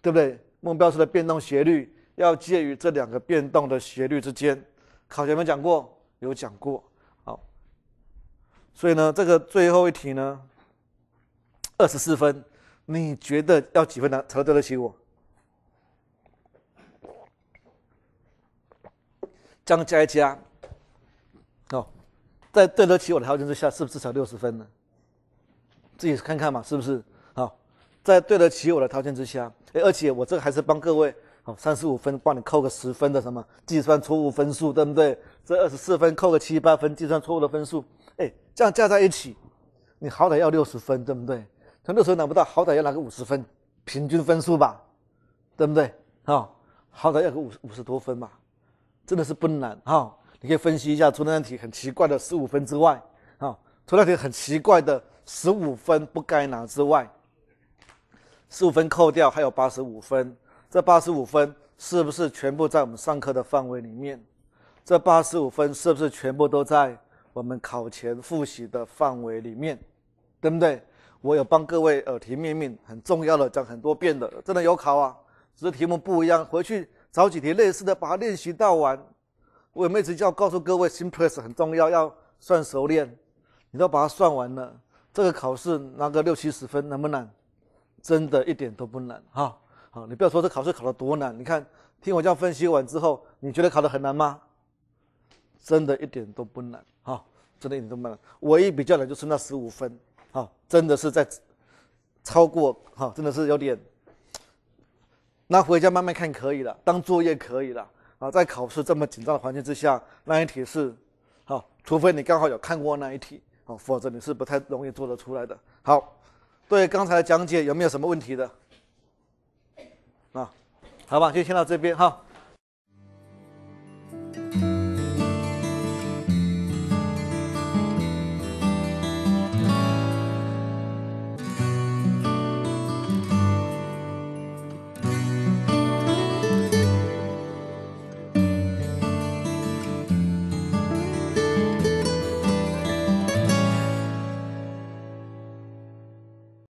对不对？目标式的变动斜率要介于这两个变动的斜率之间。考学有没有讲过？有讲过。所以呢，这个最后一题呢，二十四分，你觉得要几分呢？才能对得起我？张佳佳，哦，在对得起我的条件之下，是不是至少六十分呢？自己看看嘛，是不是？哦，在对得起我的条件之下，哎，而且我这个还是帮各位哦，三十五分帮你扣个十分的什么计算错误分数，对不对？这二十四分扣个七八分计算错误的分数。哎，这样加在一起，你好歹要六十分，对不对？从六十分拿不到，好歹要拿个五十分，平均分数吧，对不对？啊，好歹要个五五十多分嘛，真的是不难哈，你可以分析一下，除了那题很奇怪的十五分之外，啊，除了那题很奇怪的十五分不该拿之外，十五分扣掉还有八十五分，这八十五分是不是全部在我们上课的范围里面？这八十五分是不是全部都在？我们考前复习的范围里面，对不对？我有帮各位耳提面命，很重要的讲很多遍的，真的有考啊，只是题目不一样。回去找几题类似的，把它练习到完。我有子就要告诉各位，simple 是很重要，要算熟练，你都把它算完了，这个考试拿个六七十分难不难？真的，一点都不难哈。好，你不要说这考试考得多难，你看，听我这样分析完之后，你觉得考的很难吗？真的一点都不难，哈，真的一点都不难。唯一比较难就是那十五分，哈，真的是在超过，哈，真的是有点。那回家慢慢看可以了，当作业可以了啊，在考试这么紧张的环境之下，那一题是，好，除非你刚好有看过那一题，哦，否则你是不太容易做得出来的。好，对刚才的讲解有没有什么问题的？啊，好吧，就先到这边哈。